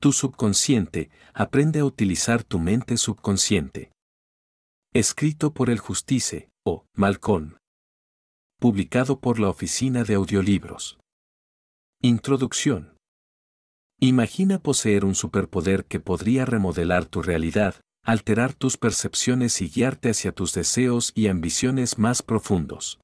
Tu subconsciente, aprende a utilizar tu mente subconsciente. Escrito por el Justice, o Malcón. Publicado por la Oficina de Audiolibros. Introducción. Imagina poseer un superpoder que podría remodelar tu realidad, alterar tus percepciones y guiarte hacia tus deseos y ambiciones más profundos.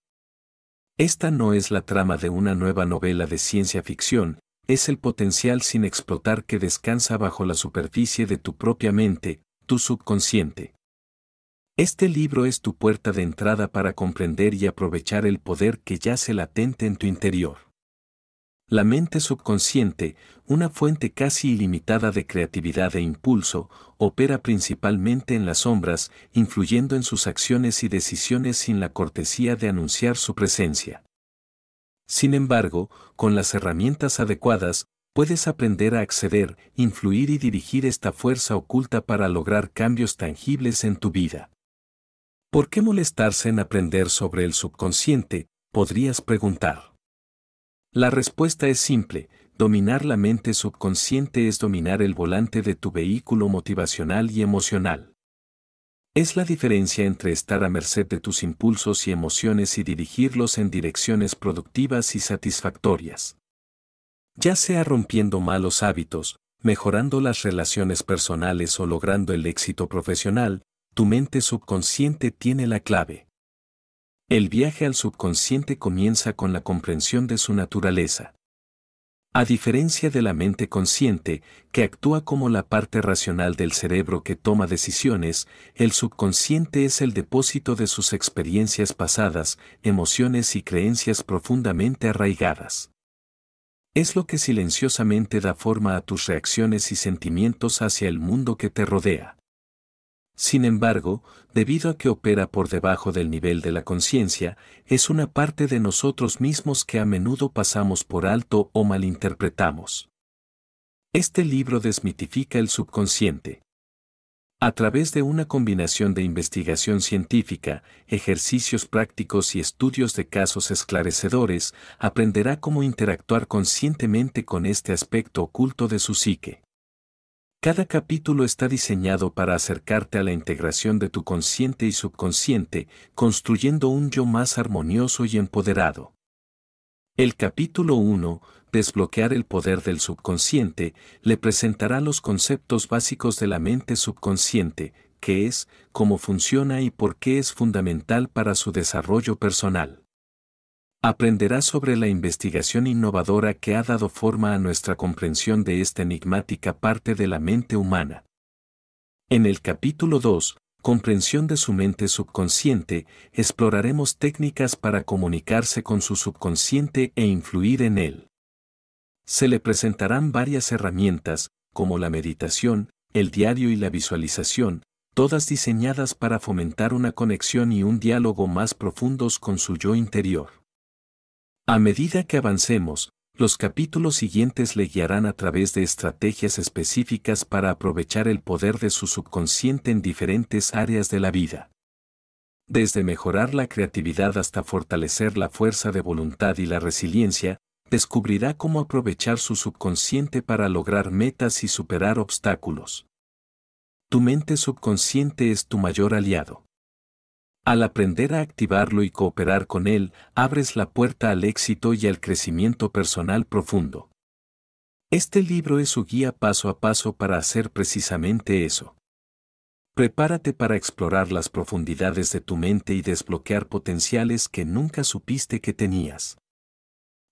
Esta no es la trama de una nueva novela de ciencia ficción, es el potencial sin explotar que descansa bajo la superficie de tu propia mente, tu subconsciente. Este libro es tu puerta de entrada para comprender y aprovechar el poder que yace latente en tu interior. La mente subconsciente, una fuente casi ilimitada de creatividad e impulso, opera principalmente en las sombras, influyendo en sus acciones y decisiones sin la cortesía de anunciar su presencia. Sin embargo, con las herramientas adecuadas, puedes aprender a acceder, influir y dirigir esta fuerza oculta para lograr cambios tangibles en tu vida. ¿Por qué molestarse en aprender sobre el subconsciente? Podrías preguntar. La respuesta es simple, dominar la mente subconsciente es dominar el volante de tu vehículo motivacional y emocional. Es la diferencia entre estar a merced de tus impulsos y emociones y dirigirlos en direcciones productivas y satisfactorias. Ya sea rompiendo malos hábitos, mejorando las relaciones personales o logrando el éxito profesional, tu mente subconsciente tiene la clave. El viaje al subconsciente comienza con la comprensión de su naturaleza. A diferencia de la mente consciente, que actúa como la parte racional del cerebro que toma decisiones, el subconsciente es el depósito de sus experiencias pasadas, emociones y creencias profundamente arraigadas. Es lo que silenciosamente da forma a tus reacciones y sentimientos hacia el mundo que te rodea. Sin embargo, debido a que opera por debajo del nivel de la conciencia, es una parte de nosotros mismos que a menudo pasamos por alto o malinterpretamos. Este libro desmitifica el subconsciente. A través de una combinación de investigación científica, ejercicios prácticos y estudios de casos esclarecedores, aprenderá cómo interactuar conscientemente con este aspecto oculto de su psique. Cada capítulo está diseñado para acercarte a la integración de tu consciente y subconsciente, construyendo un yo más armonioso y empoderado. El capítulo 1, Desbloquear el poder del subconsciente, le presentará los conceptos básicos de la mente subconsciente, qué es, cómo funciona y por qué es fundamental para su desarrollo personal aprenderá sobre la investigación innovadora que ha dado forma a nuestra comprensión de esta enigmática parte de la mente humana. En el capítulo 2, Comprensión de su mente subconsciente, exploraremos técnicas para comunicarse con su subconsciente e influir en él. Se le presentarán varias herramientas, como la meditación, el diario y la visualización, todas diseñadas para fomentar una conexión y un diálogo más profundos con su yo interior. A medida que avancemos, los capítulos siguientes le guiarán a través de estrategias específicas para aprovechar el poder de su subconsciente en diferentes áreas de la vida. Desde mejorar la creatividad hasta fortalecer la fuerza de voluntad y la resiliencia, descubrirá cómo aprovechar su subconsciente para lograr metas y superar obstáculos. Tu mente subconsciente es tu mayor aliado. Al aprender a activarlo y cooperar con él, abres la puerta al éxito y al crecimiento personal profundo. Este libro es su guía paso a paso para hacer precisamente eso. Prepárate para explorar las profundidades de tu mente y desbloquear potenciales que nunca supiste que tenías.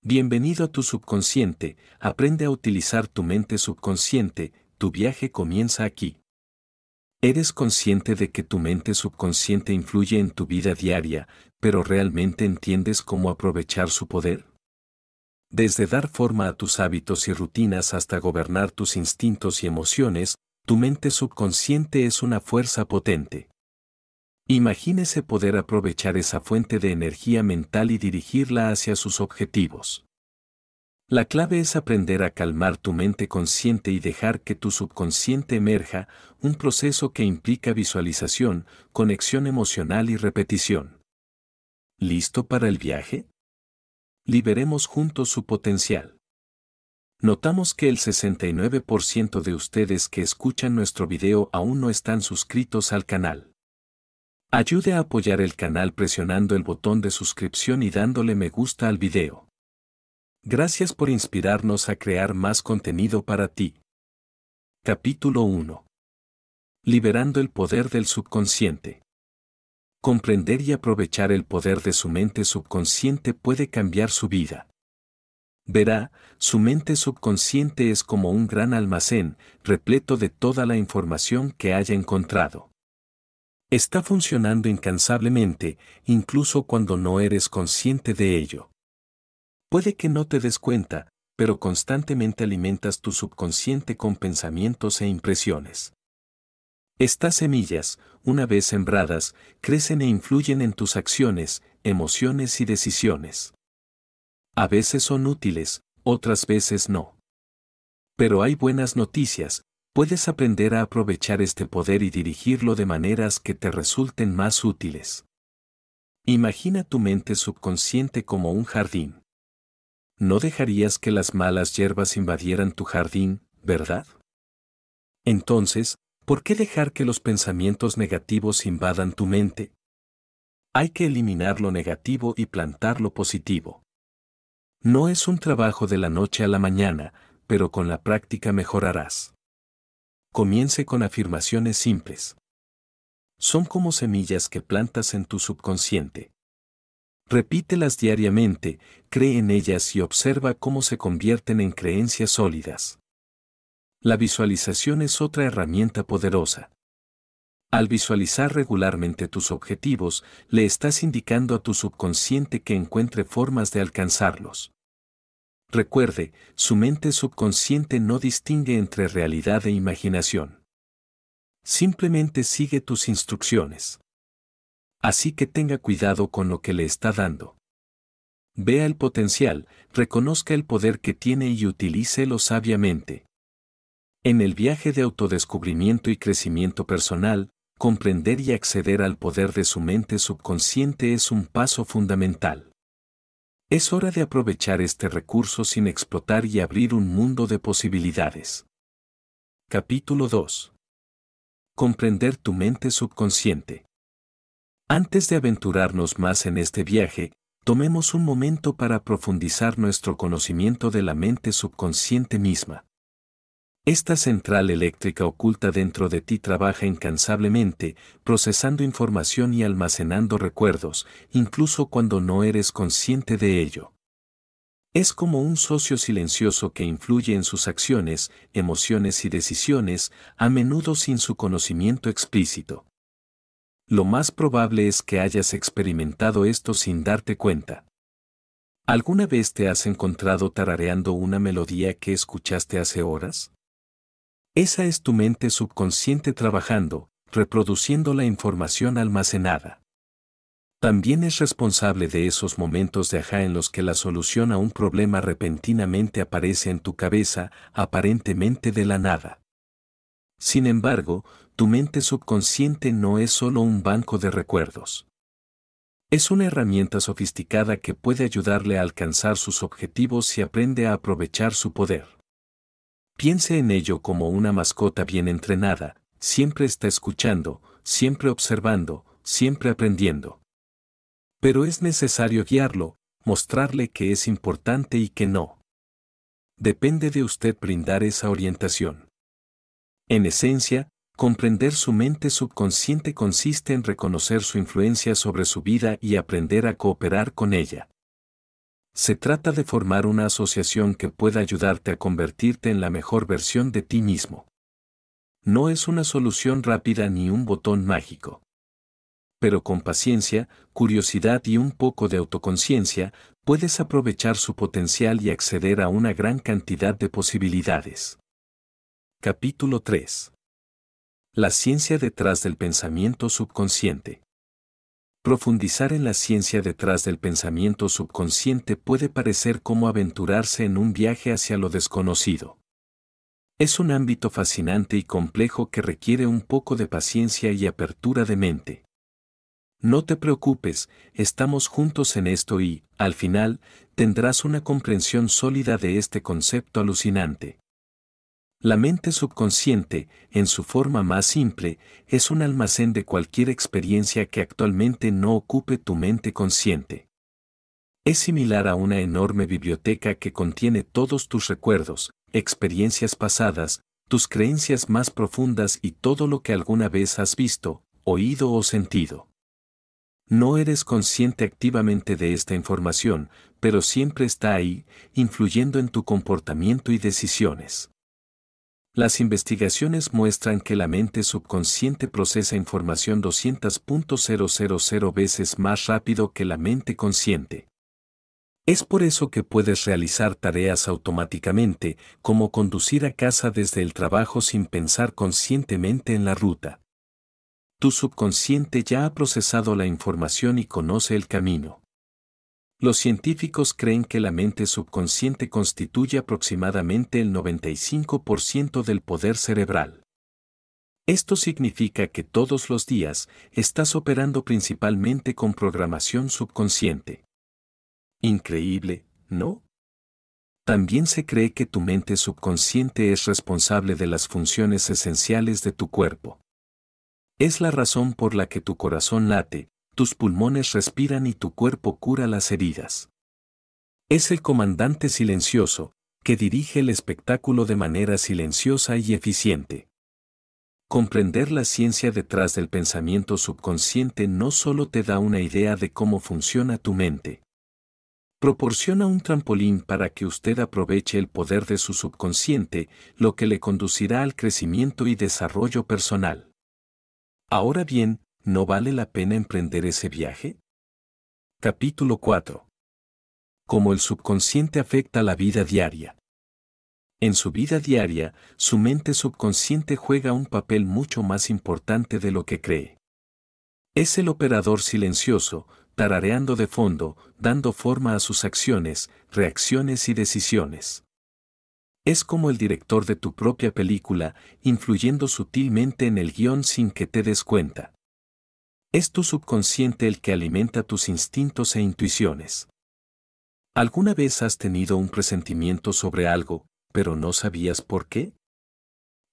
Bienvenido a tu subconsciente, aprende a utilizar tu mente subconsciente, tu viaje comienza aquí. Eres consciente de que tu mente subconsciente influye en tu vida diaria, pero realmente entiendes cómo aprovechar su poder. Desde dar forma a tus hábitos y rutinas hasta gobernar tus instintos y emociones, tu mente subconsciente es una fuerza potente. Imagínese poder aprovechar esa fuente de energía mental y dirigirla hacia sus objetivos. La clave es aprender a calmar tu mente consciente y dejar que tu subconsciente emerja, un proceso que implica visualización, conexión emocional y repetición. ¿Listo para el viaje? Liberemos juntos su potencial. Notamos que el 69% de ustedes que escuchan nuestro video aún no están suscritos al canal. Ayude a apoyar el canal presionando el botón de suscripción y dándole me gusta al video. Gracias por inspirarnos a crear más contenido para ti. Capítulo 1. Liberando el poder del subconsciente. Comprender y aprovechar el poder de su mente subconsciente puede cambiar su vida. Verá, su mente subconsciente es como un gran almacén, repleto de toda la información que haya encontrado. Está funcionando incansablemente, incluso cuando no eres consciente de ello. Puede que no te des cuenta, pero constantemente alimentas tu subconsciente con pensamientos e impresiones. Estas semillas, una vez sembradas, crecen e influyen en tus acciones, emociones y decisiones. A veces son útiles, otras veces no. Pero hay buenas noticias, puedes aprender a aprovechar este poder y dirigirlo de maneras que te resulten más útiles. Imagina tu mente subconsciente como un jardín no dejarías que las malas hierbas invadieran tu jardín, ¿verdad? Entonces, ¿por qué dejar que los pensamientos negativos invadan tu mente? Hay que eliminar lo negativo y plantar lo positivo. No es un trabajo de la noche a la mañana, pero con la práctica mejorarás. Comience con afirmaciones simples. Son como semillas que plantas en tu subconsciente. Repítelas diariamente, cree en ellas y observa cómo se convierten en creencias sólidas. La visualización es otra herramienta poderosa. Al visualizar regularmente tus objetivos, le estás indicando a tu subconsciente que encuentre formas de alcanzarlos. Recuerde, su mente subconsciente no distingue entre realidad e imaginación. Simplemente sigue tus instrucciones así que tenga cuidado con lo que le está dando. Vea el potencial, reconozca el poder que tiene y utilícelo sabiamente. En el viaje de autodescubrimiento y crecimiento personal, comprender y acceder al poder de su mente subconsciente es un paso fundamental. Es hora de aprovechar este recurso sin explotar y abrir un mundo de posibilidades. Capítulo 2. Comprender tu mente subconsciente. Antes de aventurarnos más en este viaje, tomemos un momento para profundizar nuestro conocimiento de la mente subconsciente misma. Esta central eléctrica oculta dentro de ti trabaja incansablemente, procesando información y almacenando recuerdos, incluso cuando no eres consciente de ello. Es como un socio silencioso que influye en sus acciones, emociones y decisiones, a menudo sin su conocimiento explícito lo más probable es que hayas experimentado esto sin darte cuenta. ¿Alguna vez te has encontrado tarareando una melodía que escuchaste hace horas? Esa es tu mente subconsciente trabajando, reproduciendo la información almacenada. También es responsable de esos momentos de ajá en los que la solución a un problema repentinamente aparece en tu cabeza, aparentemente de la nada. Sin embargo, tu mente subconsciente no es solo un banco de recuerdos. Es una herramienta sofisticada que puede ayudarle a alcanzar sus objetivos si aprende a aprovechar su poder. Piense en ello como una mascota bien entrenada, siempre está escuchando, siempre observando, siempre aprendiendo. Pero es necesario guiarlo, mostrarle que es importante y que no. Depende de usted brindar esa orientación. En esencia, Comprender su mente subconsciente consiste en reconocer su influencia sobre su vida y aprender a cooperar con ella. Se trata de formar una asociación que pueda ayudarte a convertirte en la mejor versión de ti mismo. No es una solución rápida ni un botón mágico. Pero con paciencia, curiosidad y un poco de autoconciencia, puedes aprovechar su potencial y acceder a una gran cantidad de posibilidades. Capítulo 3 la ciencia detrás del pensamiento subconsciente. Profundizar en la ciencia detrás del pensamiento subconsciente puede parecer como aventurarse en un viaje hacia lo desconocido. Es un ámbito fascinante y complejo que requiere un poco de paciencia y apertura de mente. No te preocupes, estamos juntos en esto y, al final, tendrás una comprensión sólida de este concepto alucinante. La mente subconsciente, en su forma más simple, es un almacén de cualquier experiencia que actualmente no ocupe tu mente consciente. Es similar a una enorme biblioteca que contiene todos tus recuerdos, experiencias pasadas, tus creencias más profundas y todo lo que alguna vez has visto, oído o sentido. No eres consciente activamente de esta información, pero siempre está ahí, influyendo en tu comportamiento y decisiones. Las investigaciones muestran que la mente subconsciente procesa información 200.000 veces más rápido que la mente consciente. Es por eso que puedes realizar tareas automáticamente, como conducir a casa desde el trabajo sin pensar conscientemente en la ruta. Tu subconsciente ya ha procesado la información y conoce el camino. Los científicos creen que la mente subconsciente constituye aproximadamente el 95% del poder cerebral. Esto significa que todos los días estás operando principalmente con programación subconsciente. Increíble, ¿no? También se cree que tu mente subconsciente es responsable de las funciones esenciales de tu cuerpo. Es la razón por la que tu corazón late, tus pulmones respiran y tu cuerpo cura las heridas. Es el comandante silencioso, que dirige el espectáculo de manera silenciosa y eficiente. Comprender la ciencia detrás del pensamiento subconsciente no solo te da una idea de cómo funciona tu mente, proporciona un trampolín para que usted aproveche el poder de su subconsciente, lo que le conducirá al crecimiento y desarrollo personal. Ahora bien, ¿no vale la pena emprender ese viaje? Capítulo 4. Cómo el subconsciente afecta la vida diaria. En su vida diaria, su mente subconsciente juega un papel mucho más importante de lo que cree. Es el operador silencioso, tarareando de fondo, dando forma a sus acciones, reacciones y decisiones. Es como el director de tu propia película, influyendo sutilmente en el guión sin que te des cuenta. Es tu subconsciente el que alimenta tus instintos e intuiciones. ¿Alguna vez has tenido un presentimiento sobre algo, pero no sabías por qué?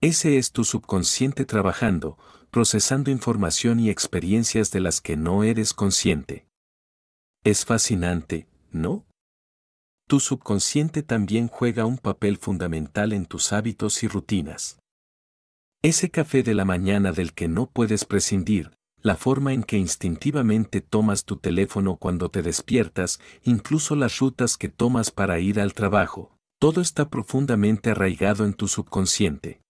Ese es tu subconsciente trabajando, procesando información y experiencias de las que no eres consciente. Es fascinante, ¿no? Tu subconsciente también juega un papel fundamental en tus hábitos y rutinas. Ese café de la mañana del que no puedes prescindir, la forma en que instintivamente tomas tu teléfono cuando te despiertas, incluso las rutas que tomas para ir al trabajo, todo está profundamente arraigado en tu subconsciente.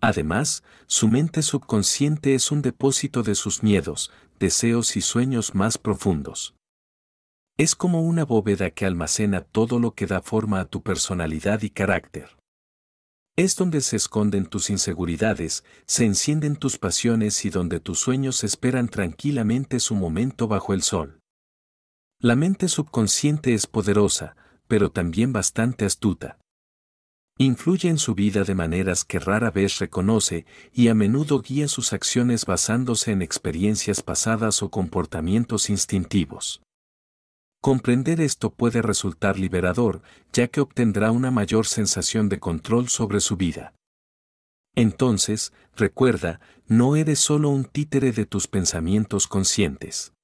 Además, su mente subconsciente es un depósito de sus miedos, deseos y sueños más profundos. Es como una bóveda que almacena todo lo que da forma a tu personalidad y carácter. Es donde se esconden tus inseguridades, se encienden tus pasiones y donde tus sueños esperan tranquilamente su momento bajo el sol. La mente subconsciente es poderosa, pero también bastante astuta. Influye en su vida de maneras que rara vez reconoce y a menudo guía sus acciones basándose en experiencias pasadas o comportamientos instintivos. Comprender esto puede resultar liberador, ya que obtendrá una mayor sensación de control sobre su vida. Entonces, recuerda, no eres solo un títere de tus pensamientos conscientes.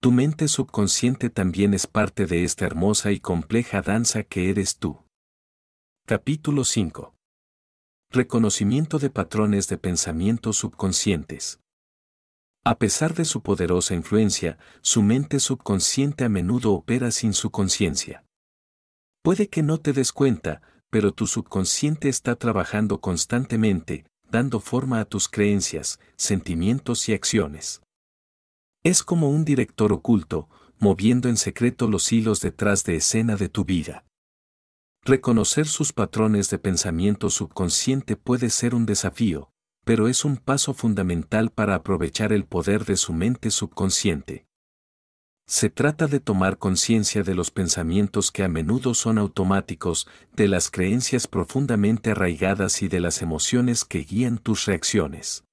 Tu mente subconsciente también es parte de esta hermosa y compleja danza que eres tú. Capítulo 5. Reconocimiento de patrones de pensamientos subconscientes. A pesar de su poderosa influencia, su mente subconsciente a menudo opera sin su conciencia. Puede que no te des cuenta, pero tu subconsciente está trabajando constantemente, dando forma a tus creencias, sentimientos y acciones. Es como un director oculto, moviendo en secreto los hilos detrás de escena de tu vida. Reconocer sus patrones de pensamiento subconsciente puede ser un desafío, pero es un paso fundamental para aprovechar el poder de su mente subconsciente. Se trata de tomar conciencia de los pensamientos que a menudo son automáticos, de las creencias profundamente arraigadas y de las emociones que guían tus reacciones.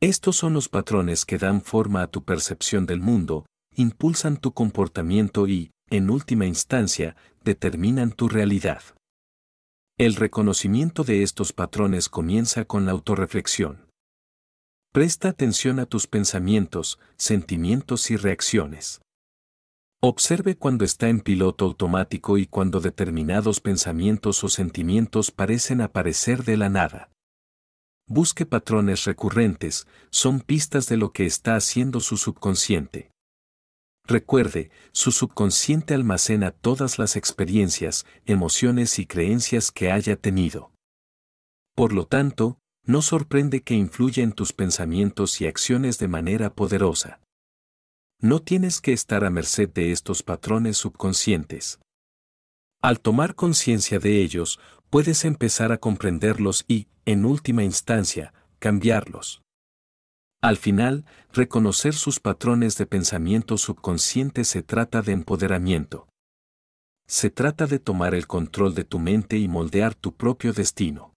Estos son los patrones que dan forma a tu percepción del mundo, impulsan tu comportamiento y, en última instancia, determinan tu realidad. El reconocimiento de estos patrones comienza con la autorreflexión. Presta atención a tus pensamientos, sentimientos y reacciones. Observe cuando está en piloto automático y cuando determinados pensamientos o sentimientos parecen aparecer de la nada. Busque patrones recurrentes, son pistas de lo que está haciendo su subconsciente. Recuerde, su subconsciente almacena todas las experiencias, emociones y creencias que haya tenido. Por lo tanto, no sorprende que influya en tus pensamientos y acciones de manera poderosa. No tienes que estar a merced de estos patrones subconscientes. Al tomar conciencia de ellos, puedes empezar a comprenderlos y, en última instancia, cambiarlos. Al final, reconocer sus patrones de pensamiento subconsciente se trata de empoderamiento. Se trata de tomar el control de tu mente y moldear tu propio destino.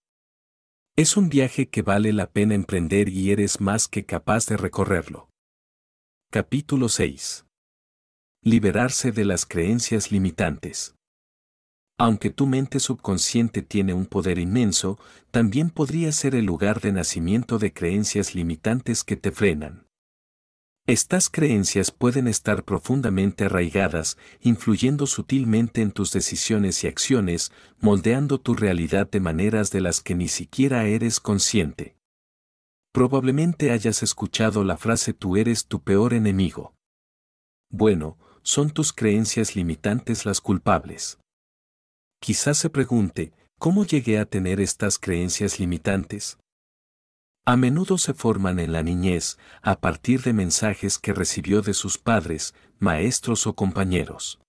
Es un viaje que vale la pena emprender y eres más que capaz de recorrerlo. Capítulo 6. Liberarse de las creencias limitantes. Aunque tu mente subconsciente tiene un poder inmenso, también podría ser el lugar de nacimiento de creencias limitantes que te frenan. Estas creencias pueden estar profundamente arraigadas, influyendo sutilmente en tus decisiones y acciones, moldeando tu realidad de maneras de las que ni siquiera eres consciente. Probablemente hayas escuchado la frase tú eres tu peor enemigo. Bueno, son tus creencias limitantes las culpables quizás se pregunte, ¿cómo llegué a tener estas creencias limitantes? A menudo se forman en la niñez a partir de mensajes que recibió de sus padres, maestros o compañeros.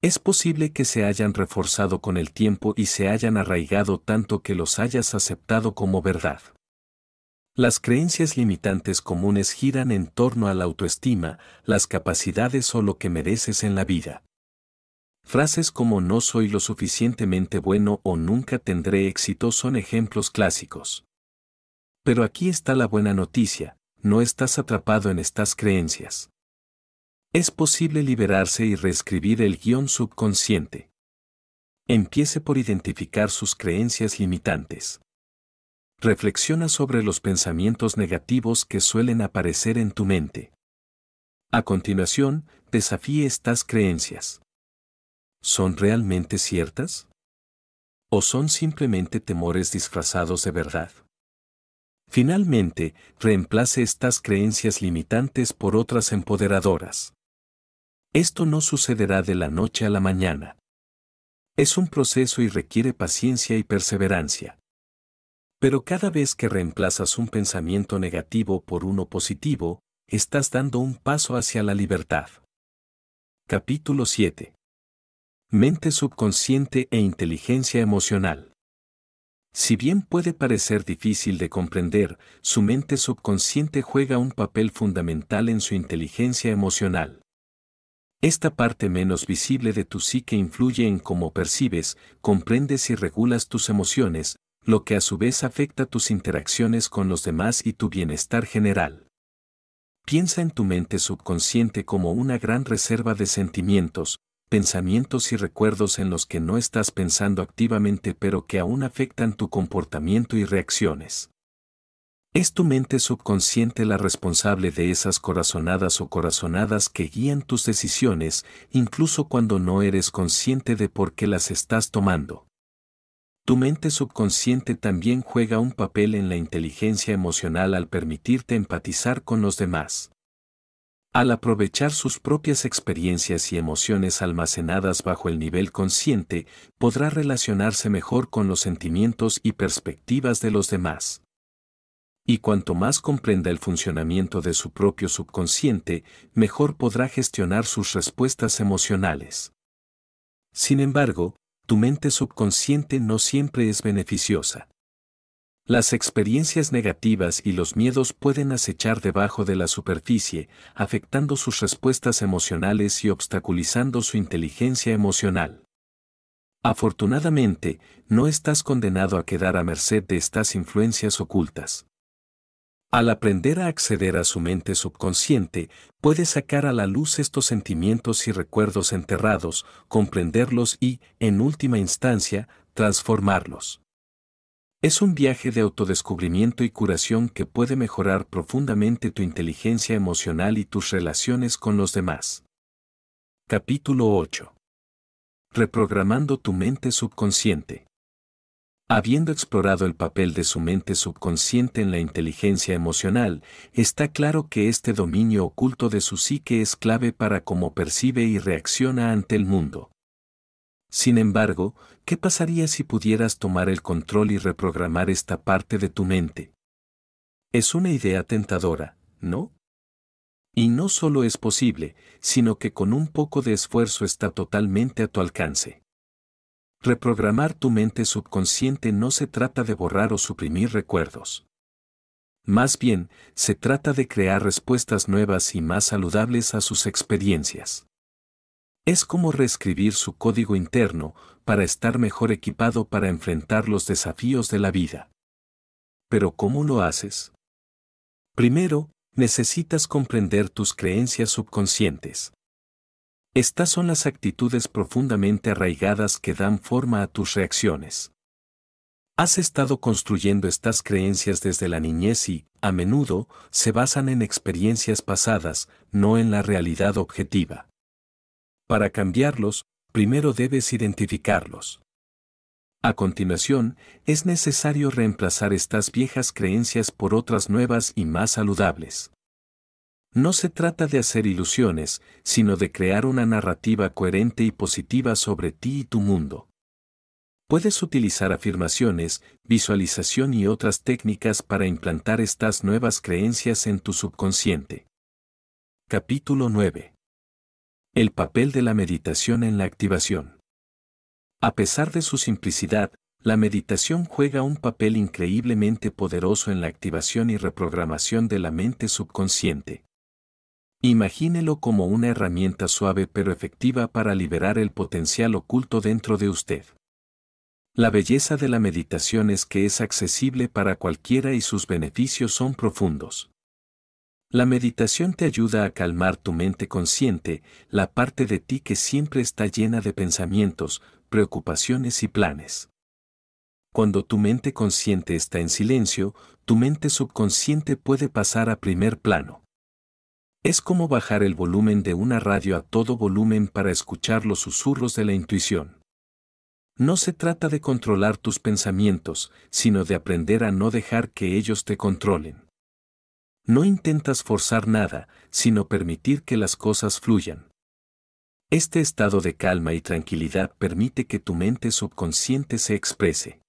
Es posible que se hayan reforzado con el tiempo y se hayan arraigado tanto que los hayas aceptado como verdad. Las creencias limitantes comunes giran en torno a la autoestima, las capacidades o lo que mereces en la vida. Frases como no soy lo suficientemente bueno o nunca tendré éxito son ejemplos clásicos. Pero aquí está la buena noticia, no estás atrapado en estas creencias. Es posible liberarse y reescribir el guión subconsciente. Empiece por identificar sus creencias limitantes. Reflexiona sobre los pensamientos negativos que suelen aparecer en tu mente. A continuación, desafíe estas creencias. ¿son realmente ciertas? ¿O son simplemente temores disfrazados de verdad? Finalmente, reemplace estas creencias limitantes por otras empoderadoras. Esto no sucederá de la noche a la mañana. Es un proceso y requiere paciencia y perseverancia. Pero cada vez que reemplazas un pensamiento negativo por uno positivo, estás dando un paso hacia la libertad. Capítulo 7 mente subconsciente e inteligencia emocional. Si bien puede parecer difícil de comprender, su mente subconsciente juega un papel fundamental en su inteligencia emocional. Esta parte menos visible de tu psique influye en cómo percibes, comprendes y regulas tus emociones, lo que a su vez afecta tus interacciones con los demás y tu bienestar general. Piensa en tu mente subconsciente como una gran reserva de sentimientos, pensamientos y recuerdos en los que no estás pensando activamente pero que aún afectan tu comportamiento y reacciones. Es tu mente subconsciente la responsable de esas corazonadas o corazonadas que guían tus decisiones, incluso cuando no eres consciente de por qué las estás tomando. Tu mente subconsciente también juega un papel en la inteligencia emocional al permitirte empatizar con los demás. Al aprovechar sus propias experiencias y emociones almacenadas bajo el nivel consciente, podrá relacionarse mejor con los sentimientos y perspectivas de los demás. Y cuanto más comprenda el funcionamiento de su propio subconsciente, mejor podrá gestionar sus respuestas emocionales. Sin embargo, tu mente subconsciente no siempre es beneficiosa. Las experiencias negativas y los miedos pueden acechar debajo de la superficie, afectando sus respuestas emocionales y obstaculizando su inteligencia emocional. Afortunadamente, no estás condenado a quedar a merced de estas influencias ocultas. Al aprender a acceder a su mente subconsciente, puedes sacar a la luz estos sentimientos y recuerdos enterrados, comprenderlos y, en última instancia, transformarlos. Es un viaje de autodescubrimiento y curación que puede mejorar profundamente tu inteligencia emocional y tus relaciones con los demás. Capítulo 8. Reprogramando tu mente subconsciente. Habiendo explorado el papel de su mente subconsciente en la inteligencia emocional, está claro que este dominio oculto de su psique es clave para cómo percibe y reacciona ante el mundo. Sin embargo, ¿qué pasaría si pudieras tomar el control y reprogramar esta parte de tu mente? Es una idea tentadora, ¿no? Y no solo es posible, sino que con un poco de esfuerzo está totalmente a tu alcance. Reprogramar tu mente subconsciente no se trata de borrar o suprimir recuerdos. Más bien, se trata de crear respuestas nuevas y más saludables a sus experiencias. Es como reescribir su código interno para estar mejor equipado para enfrentar los desafíos de la vida. Pero ¿cómo lo haces? Primero, necesitas comprender tus creencias subconscientes. Estas son las actitudes profundamente arraigadas que dan forma a tus reacciones. Has estado construyendo estas creencias desde la niñez y, a menudo, se basan en experiencias pasadas, no en la realidad objetiva. Para cambiarlos, primero debes identificarlos. A continuación, es necesario reemplazar estas viejas creencias por otras nuevas y más saludables. No se trata de hacer ilusiones, sino de crear una narrativa coherente y positiva sobre ti y tu mundo. Puedes utilizar afirmaciones, visualización y otras técnicas para implantar estas nuevas creencias en tu subconsciente. Capítulo 9. El papel de la meditación en la activación. A pesar de su simplicidad, la meditación juega un papel increíblemente poderoso en la activación y reprogramación de la mente subconsciente. Imagínelo como una herramienta suave pero efectiva para liberar el potencial oculto dentro de usted. La belleza de la meditación es que es accesible para cualquiera y sus beneficios son profundos. La meditación te ayuda a calmar tu mente consciente, la parte de ti que siempre está llena de pensamientos, preocupaciones y planes. Cuando tu mente consciente está en silencio, tu mente subconsciente puede pasar a primer plano. Es como bajar el volumen de una radio a todo volumen para escuchar los susurros de la intuición. No se trata de controlar tus pensamientos, sino de aprender a no dejar que ellos te controlen. No intentas forzar nada, sino permitir que las cosas fluyan. Este estado de calma y tranquilidad permite que tu mente subconsciente se exprese.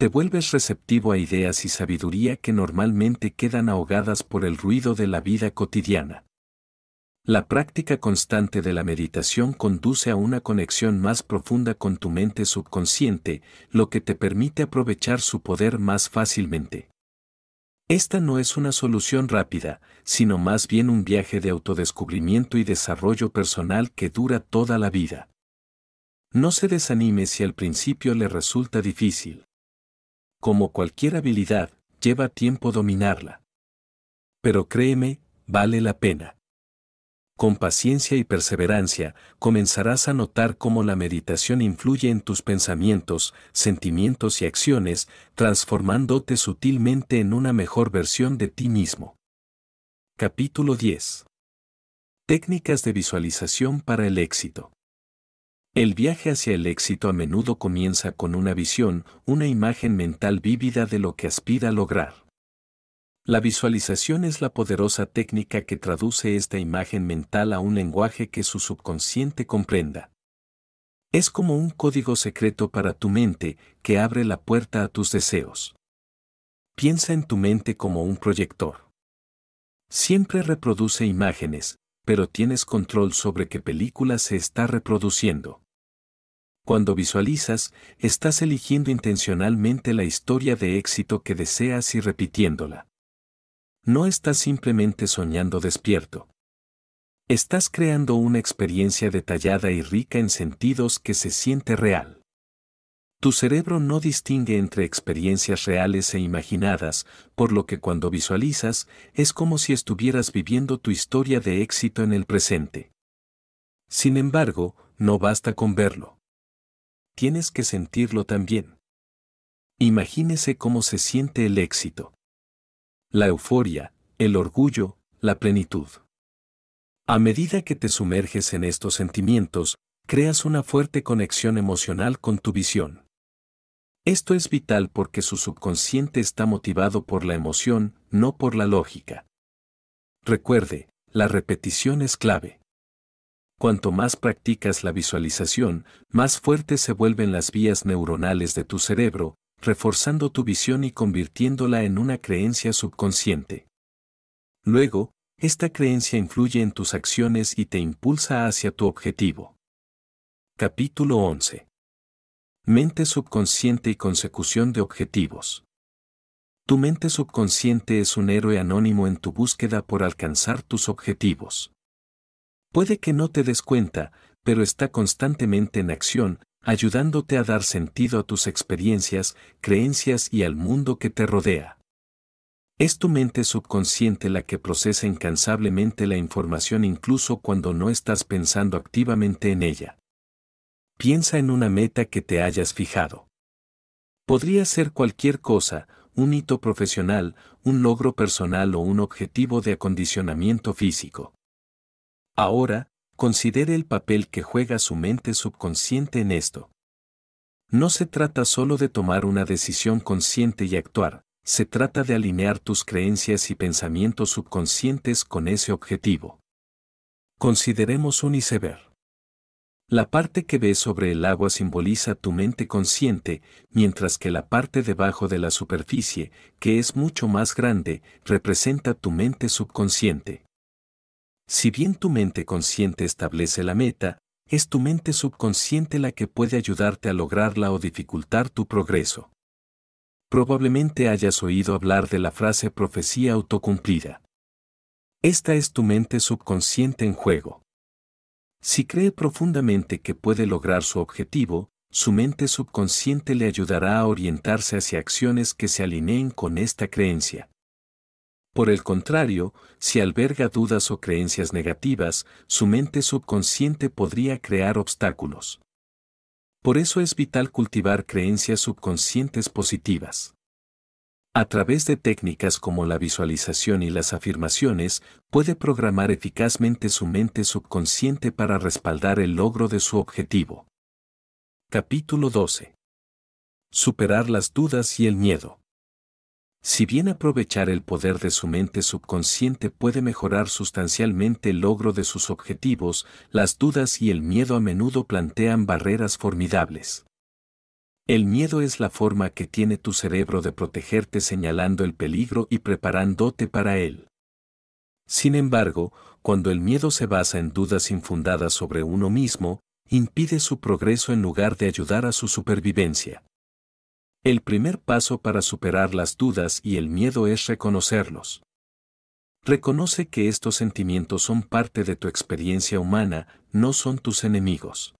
Te vuelves receptivo a ideas y sabiduría que normalmente quedan ahogadas por el ruido de la vida cotidiana. La práctica constante de la meditación conduce a una conexión más profunda con tu mente subconsciente, lo que te permite aprovechar su poder más fácilmente. Esta no es una solución rápida, sino más bien un viaje de autodescubrimiento y desarrollo personal que dura toda la vida. No se desanime si al principio le resulta difícil. Como cualquier habilidad, lleva tiempo dominarla. Pero créeme, vale la pena con paciencia y perseverancia, comenzarás a notar cómo la meditación influye en tus pensamientos, sentimientos y acciones, transformándote sutilmente en una mejor versión de ti mismo. Capítulo 10. Técnicas de visualización para el éxito. El viaje hacia el éxito a menudo comienza con una visión, una imagen mental vívida de lo que aspira a lograr. La visualización es la poderosa técnica que traduce esta imagen mental a un lenguaje que su subconsciente comprenda. Es como un código secreto para tu mente que abre la puerta a tus deseos. Piensa en tu mente como un proyector. Siempre reproduce imágenes, pero tienes control sobre qué película se está reproduciendo. Cuando visualizas, estás eligiendo intencionalmente la historia de éxito que deseas y repitiéndola no estás simplemente soñando despierto. Estás creando una experiencia detallada y rica en sentidos que se siente real. Tu cerebro no distingue entre experiencias reales e imaginadas, por lo que cuando visualizas es como si estuvieras viviendo tu historia de éxito en el presente. Sin embargo, no basta con verlo. Tienes que sentirlo también. Imagínese cómo se siente el éxito la euforia, el orgullo, la plenitud. A medida que te sumerges en estos sentimientos, creas una fuerte conexión emocional con tu visión. Esto es vital porque su subconsciente está motivado por la emoción, no por la lógica. Recuerde, la repetición es clave. Cuanto más practicas la visualización, más fuertes se vuelven las vías neuronales de tu cerebro, reforzando tu visión y convirtiéndola en una creencia subconsciente. Luego, esta creencia influye en tus acciones y te impulsa hacia tu objetivo. Capítulo 11. Mente subconsciente y consecución de objetivos. Tu mente subconsciente es un héroe anónimo en tu búsqueda por alcanzar tus objetivos. Puede que no te des cuenta, pero está constantemente en acción, ayudándote a dar sentido a tus experiencias, creencias y al mundo que te rodea. Es tu mente subconsciente la que procesa incansablemente la información incluso cuando no estás pensando activamente en ella. Piensa en una meta que te hayas fijado. Podría ser cualquier cosa, un hito profesional, un logro personal o un objetivo de acondicionamiento físico. Ahora, Considere el papel que juega su mente subconsciente en esto. No se trata solo de tomar una decisión consciente y actuar, se trata de alinear tus creencias y pensamientos subconscientes con ese objetivo. Consideremos un iceberg. La parte que ves sobre el agua simboliza tu mente consciente, mientras que la parte debajo de la superficie, que es mucho más grande, representa tu mente subconsciente. Si bien tu mente consciente establece la meta, es tu mente subconsciente la que puede ayudarte a lograrla o dificultar tu progreso. Probablemente hayas oído hablar de la frase profecía autocumplida. Esta es tu mente subconsciente en juego. Si cree profundamente que puede lograr su objetivo, su mente subconsciente le ayudará a orientarse hacia acciones que se alineen con esta creencia. Por el contrario, si alberga dudas o creencias negativas, su mente subconsciente podría crear obstáculos. Por eso es vital cultivar creencias subconscientes positivas. A través de técnicas como la visualización y las afirmaciones, puede programar eficazmente su mente subconsciente para respaldar el logro de su objetivo. Capítulo 12. Superar las dudas y el miedo. Si bien aprovechar el poder de su mente subconsciente puede mejorar sustancialmente el logro de sus objetivos, las dudas y el miedo a menudo plantean barreras formidables. El miedo es la forma que tiene tu cerebro de protegerte señalando el peligro y preparándote para él. Sin embargo, cuando el miedo se basa en dudas infundadas sobre uno mismo, impide su progreso en lugar de ayudar a su supervivencia. El primer paso para superar las dudas y el miedo es reconocerlos. Reconoce que estos sentimientos son parte de tu experiencia humana, no son tus enemigos.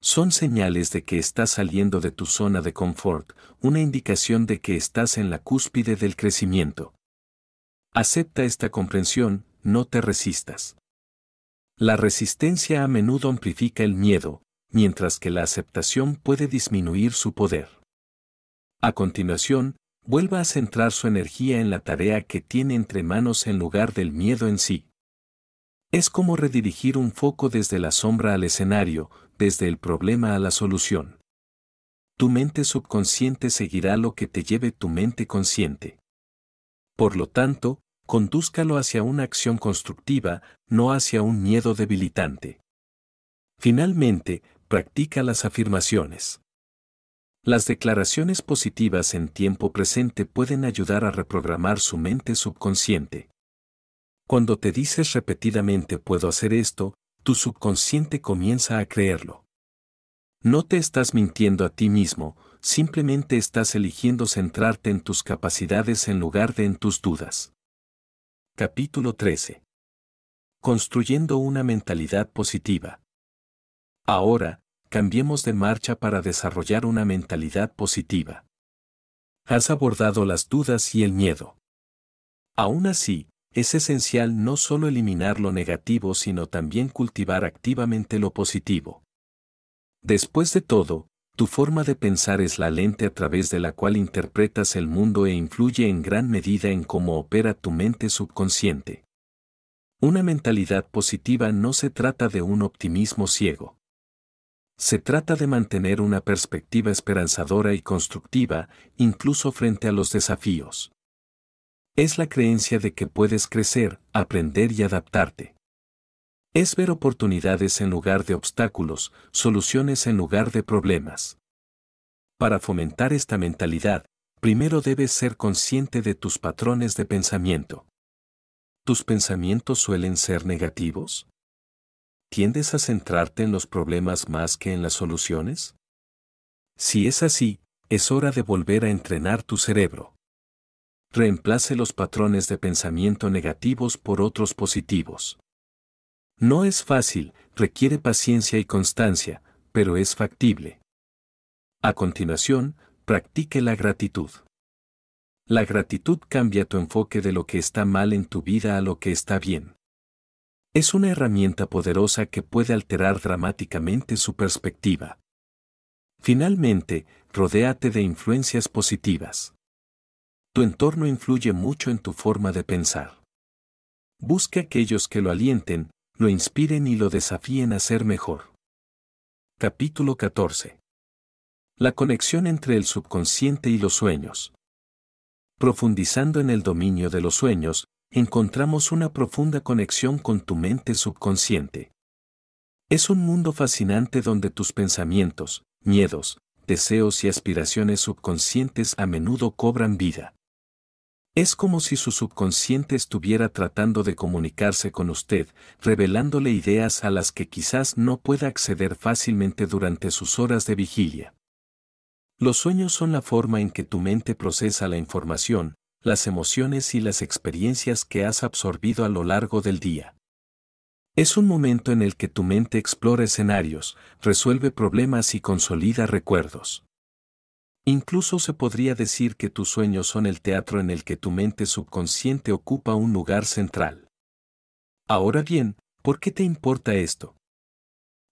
Son señales de que estás saliendo de tu zona de confort, una indicación de que estás en la cúspide del crecimiento. Acepta esta comprensión, no te resistas. La resistencia a menudo amplifica el miedo, mientras que la aceptación puede disminuir su poder. A continuación, vuelva a centrar su energía en la tarea que tiene entre manos en lugar del miedo en sí. Es como redirigir un foco desde la sombra al escenario, desde el problema a la solución. Tu mente subconsciente seguirá lo que te lleve tu mente consciente. Por lo tanto, condúzcalo hacia una acción constructiva, no hacia un miedo debilitante. Finalmente, practica las afirmaciones. Las declaraciones positivas en tiempo presente pueden ayudar a reprogramar su mente subconsciente. Cuando te dices repetidamente puedo hacer esto, tu subconsciente comienza a creerlo. No te estás mintiendo a ti mismo, simplemente estás eligiendo centrarte en tus capacidades en lugar de en tus dudas. Capítulo 13. Construyendo una mentalidad positiva. Ahora, cambiemos de marcha para desarrollar una mentalidad positiva. Has abordado las dudas y el miedo. Aún así, es esencial no solo eliminar lo negativo, sino también cultivar activamente lo positivo. Después de todo, tu forma de pensar es la lente a través de la cual interpretas el mundo e influye en gran medida en cómo opera tu mente subconsciente. Una mentalidad positiva no se trata de un optimismo ciego. Se trata de mantener una perspectiva esperanzadora y constructiva, incluso frente a los desafíos. Es la creencia de que puedes crecer, aprender y adaptarte. Es ver oportunidades en lugar de obstáculos, soluciones en lugar de problemas. Para fomentar esta mentalidad, primero debes ser consciente de tus patrones de pensamiento. ¿Tus pensamientos suelen ser negativos? ¿tiendes a centrarte en los problemas más que en las soluciones? Si es así, es hora de volver a entrenar tu cerebro. Reemplace los patrones de pensamiento negativos por otros positivos. No es fácil, requiere paciencia y constancia, pero es factible. A continuación, practique la gratitud. La gratitud cambia tu enfoque de lo que está mal en tu vida a lo que está bien. Es una herramienta poderosa que puede alterar dramáticamente su perspectiva. Finalmente, rodéate de influencias positivas. Tu entorno influye mucho en tu forma de pensar. Busca aquellos que lo alienten, lo inspiren y lo desafíen a ser mejor. Capítulo 14. La conexión entre el subconsciente y los sueños. Profundizando en el dominio de los sueños, encontramos una profunda conexión con tu mente subconsciente. Es un mundo fascinante donde tus pensamientos, miedos, deseos y aspiraciones subconscientes a menudo cobran vida. Es como si su subconsciente estuviera tratando de comunicarse con usted, revelándole ideas a las que quizás no pueda acceder fácilmente durante sus horas de vigilia. Los sueños son la forma en que tu mente procesa la información, las emociones y las experiencias que has absorbido a lo largo del día. Es un momento en el que tu mente explora escenarios, resuelve problemas y consolida recuerdos. Incluso se podría decir que tus sueños son el teatro en el que tu mente subconsciente ocupa un lugar central. Ahora bien, ¿por qué te importa esto?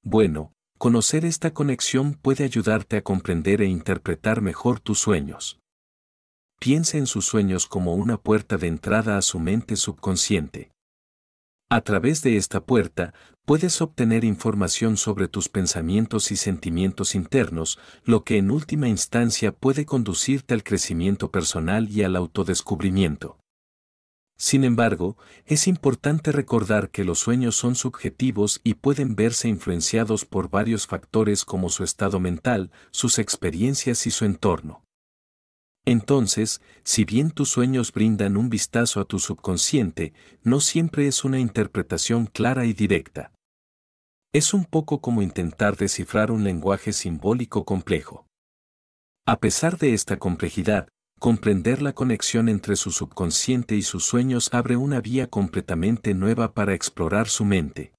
Bueno, conocer esta conexión puede ayudarte a comprender e interpretar mejor tus sueños piense en sus sueños como una puerta de entrada a su mente subconsciente. A través de esta puerta, puedes obtener información sobre tus pensamientos y sentimientos internos, lo que en última instancia puede conducirte al crecimiento personal y al autodescubrimiento. Sin embargo, es importante recordar que los sueños son subjetivos y pueden verse influenciados por varios factores como su estado mental, sus experiencias y su entorno. Entonces, si bien tus sueños brindan un vistazo a tu subconsciente, no siempre es una interpretación clara y directa. Es un poco como intentar descifrar un lenguaje simbólico complejo. A pesar de esta complejidad, comprender la conexión entre su subconsciente y sus sueños abre una vía completamente nueva para explorar su mente.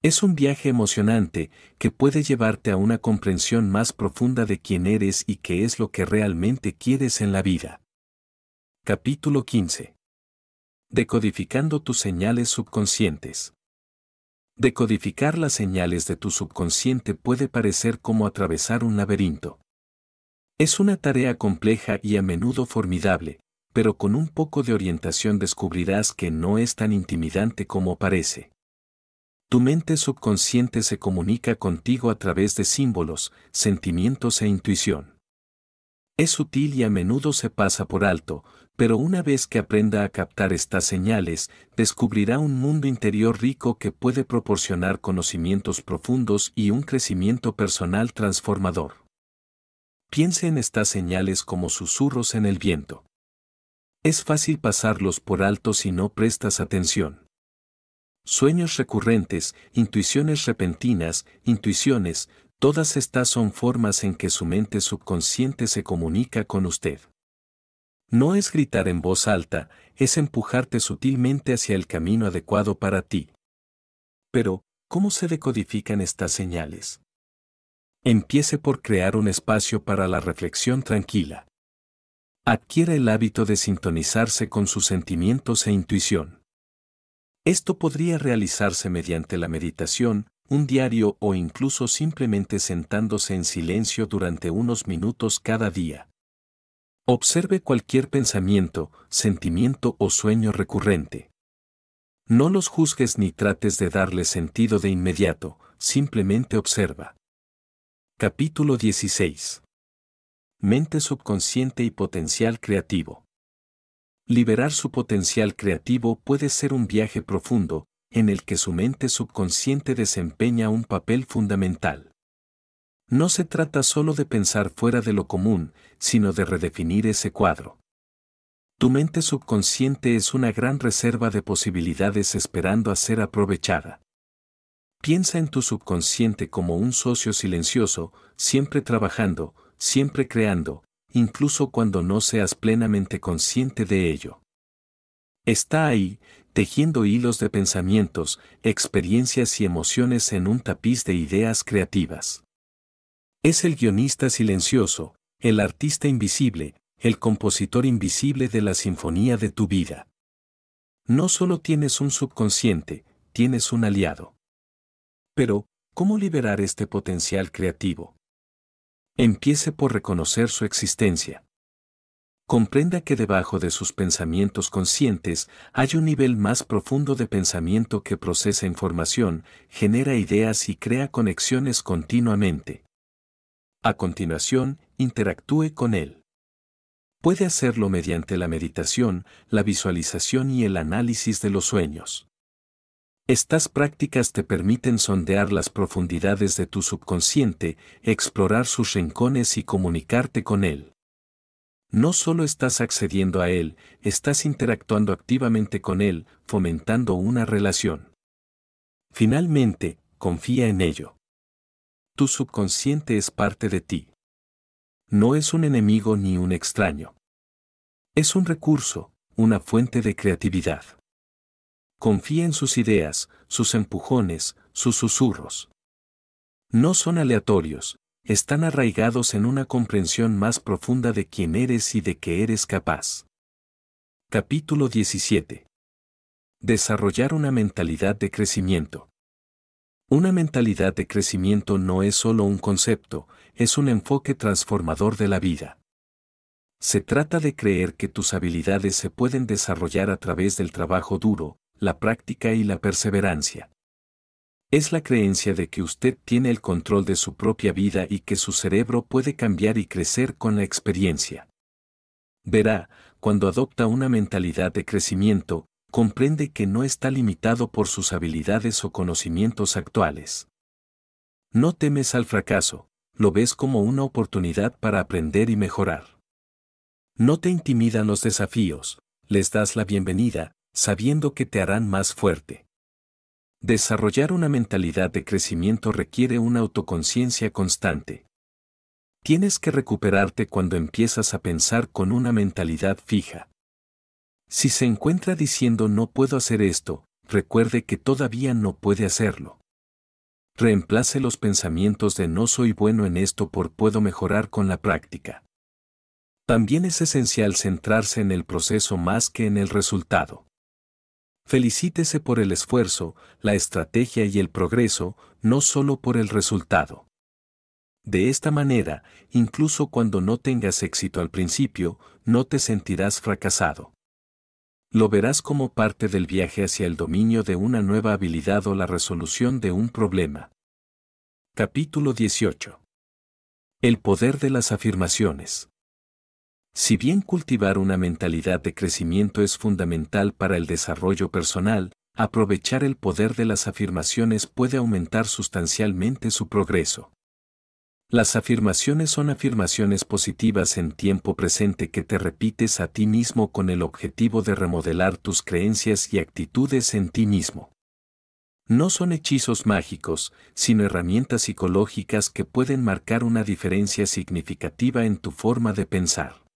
Es un viaje emocionante que puede llevarte a una comprensión más profunda de quién eres y qué es lo que realmente quieres en la vida. Capítulo 15. Decodificando tus señales subconscientes. Decodificar las señales de tu subconsciente puede parecer como atravesar un laberinto. Es una tarea compleja y a menudo formidable, pero con un poco de orientación descubrirás que no es tan intimidante como parece. Tu mente subconsciente se comunica contigo a través de símbolos, sentimientos e intuición. Es sutil y a menudo se pasa por alto, pero una vez que aprenda a captar estas señales, descubrirá un mundo interior rico que puede proporcionar conocimientos profundos y un crecimiento personal transformador. Piense en estas señales como susurros en el viento. Es fácil pasarlos por alto si no prestas atención. Sueños recurrentes, intuiciones repentinas, intuiciones, todas estas son formas en que su mente subconsciente se comunica con usted. No es gritar en voz alta, es empujarte sutilmente hacia el camino adecuado para ti. Pero, ¿cómo se decodifican estas señales? Empiece por crear un espacio para la reflexión tranquila. Adquiere el hábito de sintonizarse con sus sentimientos e intuición. Esto podría realizarse mediante la meditación, un diario o incluso simplemente sentándose en silencio durante unos minutos cada día. Observe cualquier pensamiento, sentimiento o sueño recurrente. No los juzgues ni trates de darle sentido de inmediato, simplemente observa. Capítulo 16. Mente subconsciente y potencial creativo. Liberar su potencial creativo puede ser un viaje profundo, en el que su mente subconsciente desempeña un papel fundamental. No se trata solo de pensar fuera de lo común, sino de redefinir ese cuadro. Tu mente subconsciente es una gran reserva de posibilidades esperando a ser aprovechada. Piensa en tu subconsciente como un socio silencioso, siempre trabajando, siempre creando, incluso cuando no seas plenamente consciente de ello. Está ahí, tejiendo hilos de pensamientos, experiencias y emociones en un tapiz de ideas creativas. Es el guionista silencioso, el artista invisible, el compositor invisible de la sinfonía de tu vida. No solo tienes un subconsciente, tienes un aliado. Pero, ¿cómo liberar este potencial creativo? Empiece por reconocer su existencia. Comprenda que debajo de sus pensamientos conscientes hay un nivel más profundo de pensamiento que procesa información, genera ideas y crea conexiones continuamente. A continuación, interactúe con él. Puede hacerlo mediante la meditación, la visualización y el análisis de los sueños. Estas prácticas te permiten sondear las profundidades de tu subconsciente, explorar sus rincones y comunicarte con él. No solo estás accediendo a él, estás interactuando activamente con él, fomentando una relación. Finalmente, confía en ello. Tu subconsciente es parte de ti. No es un enemigo ni un extraño. Es un recurso, una fuente de creatividad. Confía en sus ideas, sus empujones, sus susurros. No son aleatorios, están arraigados en una comprensión más profunda de quién eres y de qué eres capaz. Capítulo 17. Desarrollar una mentalidad de crecimiento. Una mentalidad de crecimiento no es solo un concepto, es un enfoque transformador de la vida. Se trata de creer que tus habilidades se pueden desarrollar a través del trabajo duro, la práctica y la perseverancia. Es la creencia de que usted tiene el control de su propia vida y que su cerebro puede cambiar y crecer con la experiencia. Verá, cuando adopta una mentalidad de crecimiento, comprende que no está limitado por sus habilidades o conocimientos actuales. No temes al fracaso, lo ves como una oportunidad para aprender y mejorar. No te intimidan los desafíos, les das la bienvenida, sabiendo que te harán más fuerte. Desarrollar una mentalidad de crecimiento requiere una autoconciencia constante. Tienes que recuperarte cuando empiezas a pensar con una mentalidad fija. Si se encuentra diciendo no puedo hacer esto, recuerde que todavía no puede hacerlo. Reemplace los pensamientos de no soy bueno en esto por puedo mejorar con la práctica. También es esencial centrarse en el proceso más que en el resultado felicítese por el esfuerzo, la estrategia y el progreso, no solo por el resultado. De esta manera, incluso cuando no tengas éxito al principio, no te sentirás fracasado. Lo verás como parte del viaje hacia el dominio de una nueva habilidad o la resolución de un problema. Capítulo 18. El poder de las afirmaciones. Si bien cultivar una mentalidad de crecimiento es fundamental para el desarrollo personal, aprovechar el poder de las afirmaciones puede aumentar sustancialmente su progreso. Las afirmaciones son afirmaciones positivas en tiempo presente que te repites a ti mismo con el objetivo de remodelar tus creencias y actitudes en ti mismo. No son hechizos mágicos, sino herramientas psicológicas que pueden marcar una diferencia significativa en tu forma de pensar.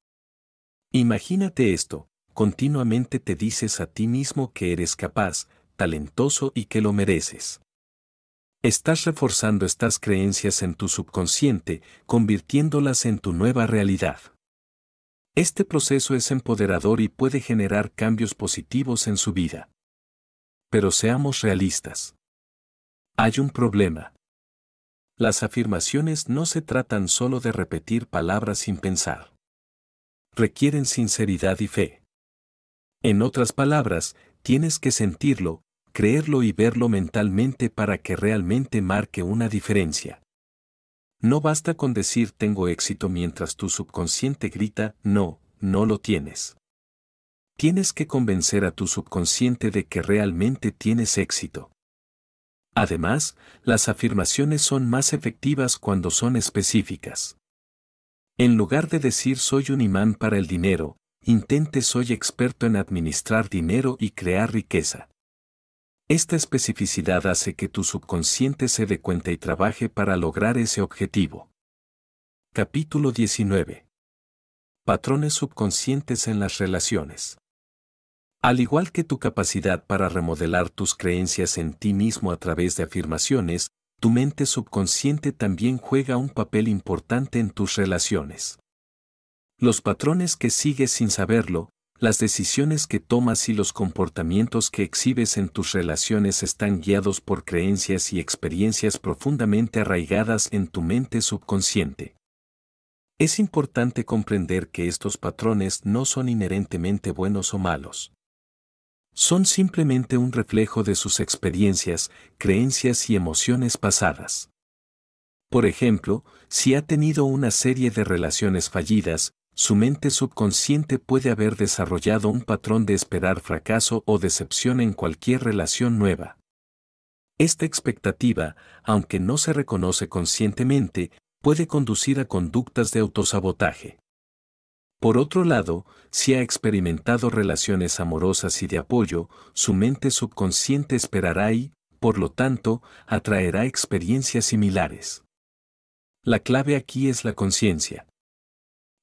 Imagínate esto, continuamente te dices a ti mismo que eres capaz, talentoso y que lo mereces. Estás reforzando estas creencias en tu subconsciente, convirtiéndolas en tu nueva realidad. Este proceso es empoderador y puede generar cambios positivos en su vida. Pero seamos realistas. Hay un problema. Las afirmaciones no se tratan solo de repetir palabras sin pensar requieren sinceridad y fe. En otras palabras, tienes que sentirlo, creerlo y verlo mentalmente para que realmente marque una diferencia. No basta con decir tengo éxito mientras tu subconsciente grita no, no lo tienes. Tienes que convencer a tu subconsciente de que realmente tienes éxito. Además, las afirmaciones son más efectivas cuando son específicas. En lugar de decir soy un imán para el dinero, intente soy experto en administrar dinero y crear riqueza. Esta especificidad hace que tu subconsciente se dé cuenta y trabaje para lograr ese objetivo. Capítulo 19. Patrones subconscientes en las relaciones. Al igual que tu capacidad para remodelar tus creencias en ti mismo a través de afirmaciones, tu mente subconsciente también juega un papel importante en tus relaciones. Los patrones que sigues sin saberlo, las decisiones que tomas y los comportamientos que exhibes en tus relaciones están guiados por creencias y experiencias profundamente arraigadas en tu mente subconsciente. Es importante comprender que estos patrones no son inherentemente buenos o malos son simplemente un reflejo de sus experiencias, creencias y emociones pasadas. Por ejemplo, si ha tenido una serie de relaciones fallidas, su mente subconsciente puede haber desarrollado un patrón de esperar fracaso o decepción en cualquier relación nueva. Esta expectativa, aunque no se reconoce conscientemente, puede conducir a conductas de autosabotaje. Por otro lado, si ha experimentado relaciones amorosas y de apoyo, su mente subconsciente esperará y, por lo tanto, atraerá experiencias similares. La clave aquí es la conciencia.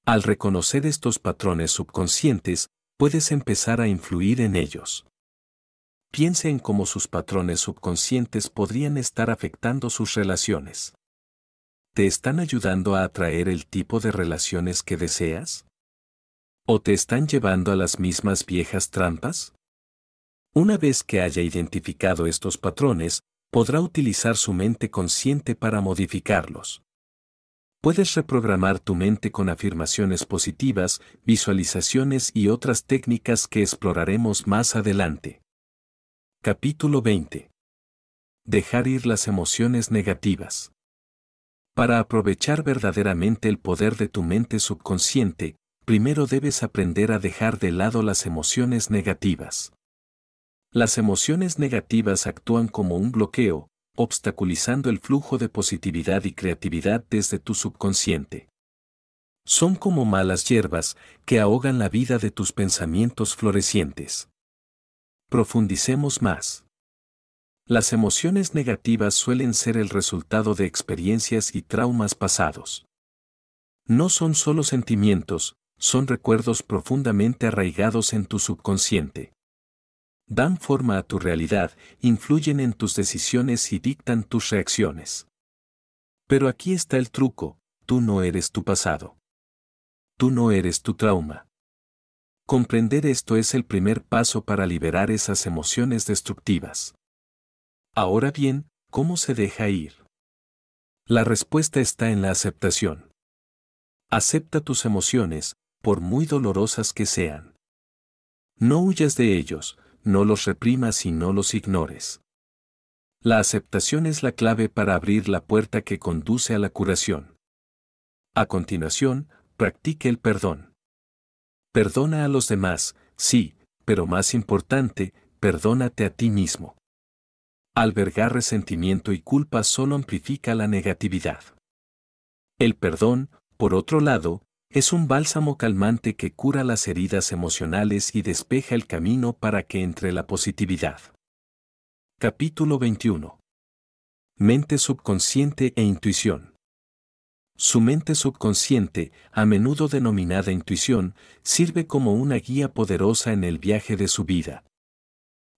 Al reconocer estos patrones subconscientes, puedes empezar a influir en ellos. Piense en cómo sus patrones subconscientes podrían estar afectando sus relaciones. ¿Te están ayudando a atraer el tipo de relaciones que deseas? ¿O te están llevando a las mismas viejas trampas? Una vez que haya identificado estos patrones, podrá utilizar su mente consciente para modificarlos. Puedes reprogramar tu mente con afirmaciones positivas, visualizaciones y otras técnicas que exploraremos más adelante. Capítulo 20. Dejar ir las emociones negativas. Para aprovechar verdaderamente el poder de tu mente subconsciente, primero debes aprender a dejar de lado las emociones negativas. Las emociones negativas actúan como un bloqueo, obstaculizando el flujo de positividad y creatividad desde tu subconsciente. Son como malas hierbas que ahogan la vida de tus pensamientos florecientes. Profundicemos más. Las emociones negativas suelen ser el resultado de experiencias y traumas pasados. No son solo sentimientos, son recuerdos profundamente arraigados en tu subconsciente. Dan forma a tu realidad, influyen en tus decisiones y dictan tus reacciones. Pero aquí está el truco, tú no eres tu pasado. Tú no eres tu trauma. Comprender esto es el primer paso para liberar esas emociones destructivas. Ahora bien, ¿cómo se deja ir? La respuesta está en la aceptación. Acepta tus emociones, por muy dolorosas que sean. No huyas de ellos, no los reprimas y no los ignores. La aceptación es la clave para abrir la puerta que conduce a la curación. A continuación, practique el perdón. Perdona a los demás, sí, pero más importante, perdónate a ti mismo. Albergar resentimiento y culpa solo amplifica la negatividad. El perdón, por otro lado, es un bálsamo calmante que cura las heridas emocionales y despeja el camino para que entre la positividad. Capítulo 21. Mente subconsciente e intuición. Su mente subconsciente, a menudo denominada intuición, sirve como una guía poderosa en el viaje de su vida.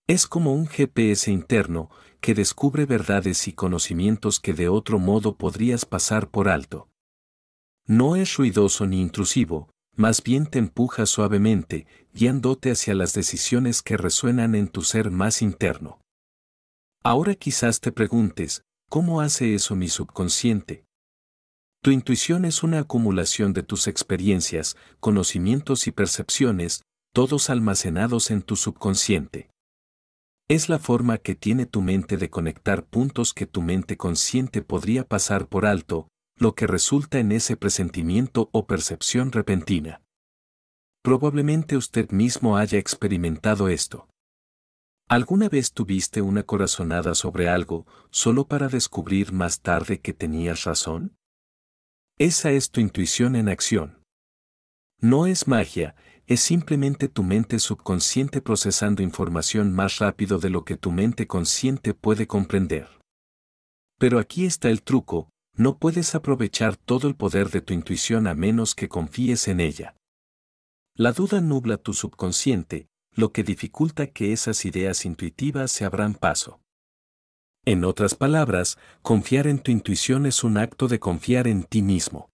Es como un GPS interno que descubre verdades y conocimientos que de otro modo podrías pasar por alto. No es ruidoso ni intrusivo, más bien te empuja suavemente, guiándote hacia las decisiones que resuenan en tu ser más interno. Ahora quizás te preguntes, ¿cómo hace eso mi subconsciente? Tu intuición es una acumulación de tus experiencias, conocimientos y percepciones, todos almacenados en tu subconsciente. Es la forma que tiene tu mente de conectar puntos que tu mente consciente podría pasar por alto, lo que resulta en ese presentimiento o percepción repentina. Probablemente usted mismo haya experimentado esto. ¿Alguna vez tuviste una corazonada sobre algo solo para descubrir más tarde que tenías razón? Esa es tu intuición en acción. No es magia, es simplemente tu mente subconsciente procesando información más rápido de lo que tu mente consciente puede comprender. Pero aquí está el truco, no puedes aprovechar todo el poder de tu intuición a menos que confíes en ella. La duda nubla tu subconsciente, lo que dificulta que esas ideas intuitivas se abran paso. En otras palabras, confiar en tu intuición es un acto de confiar en ti mismo.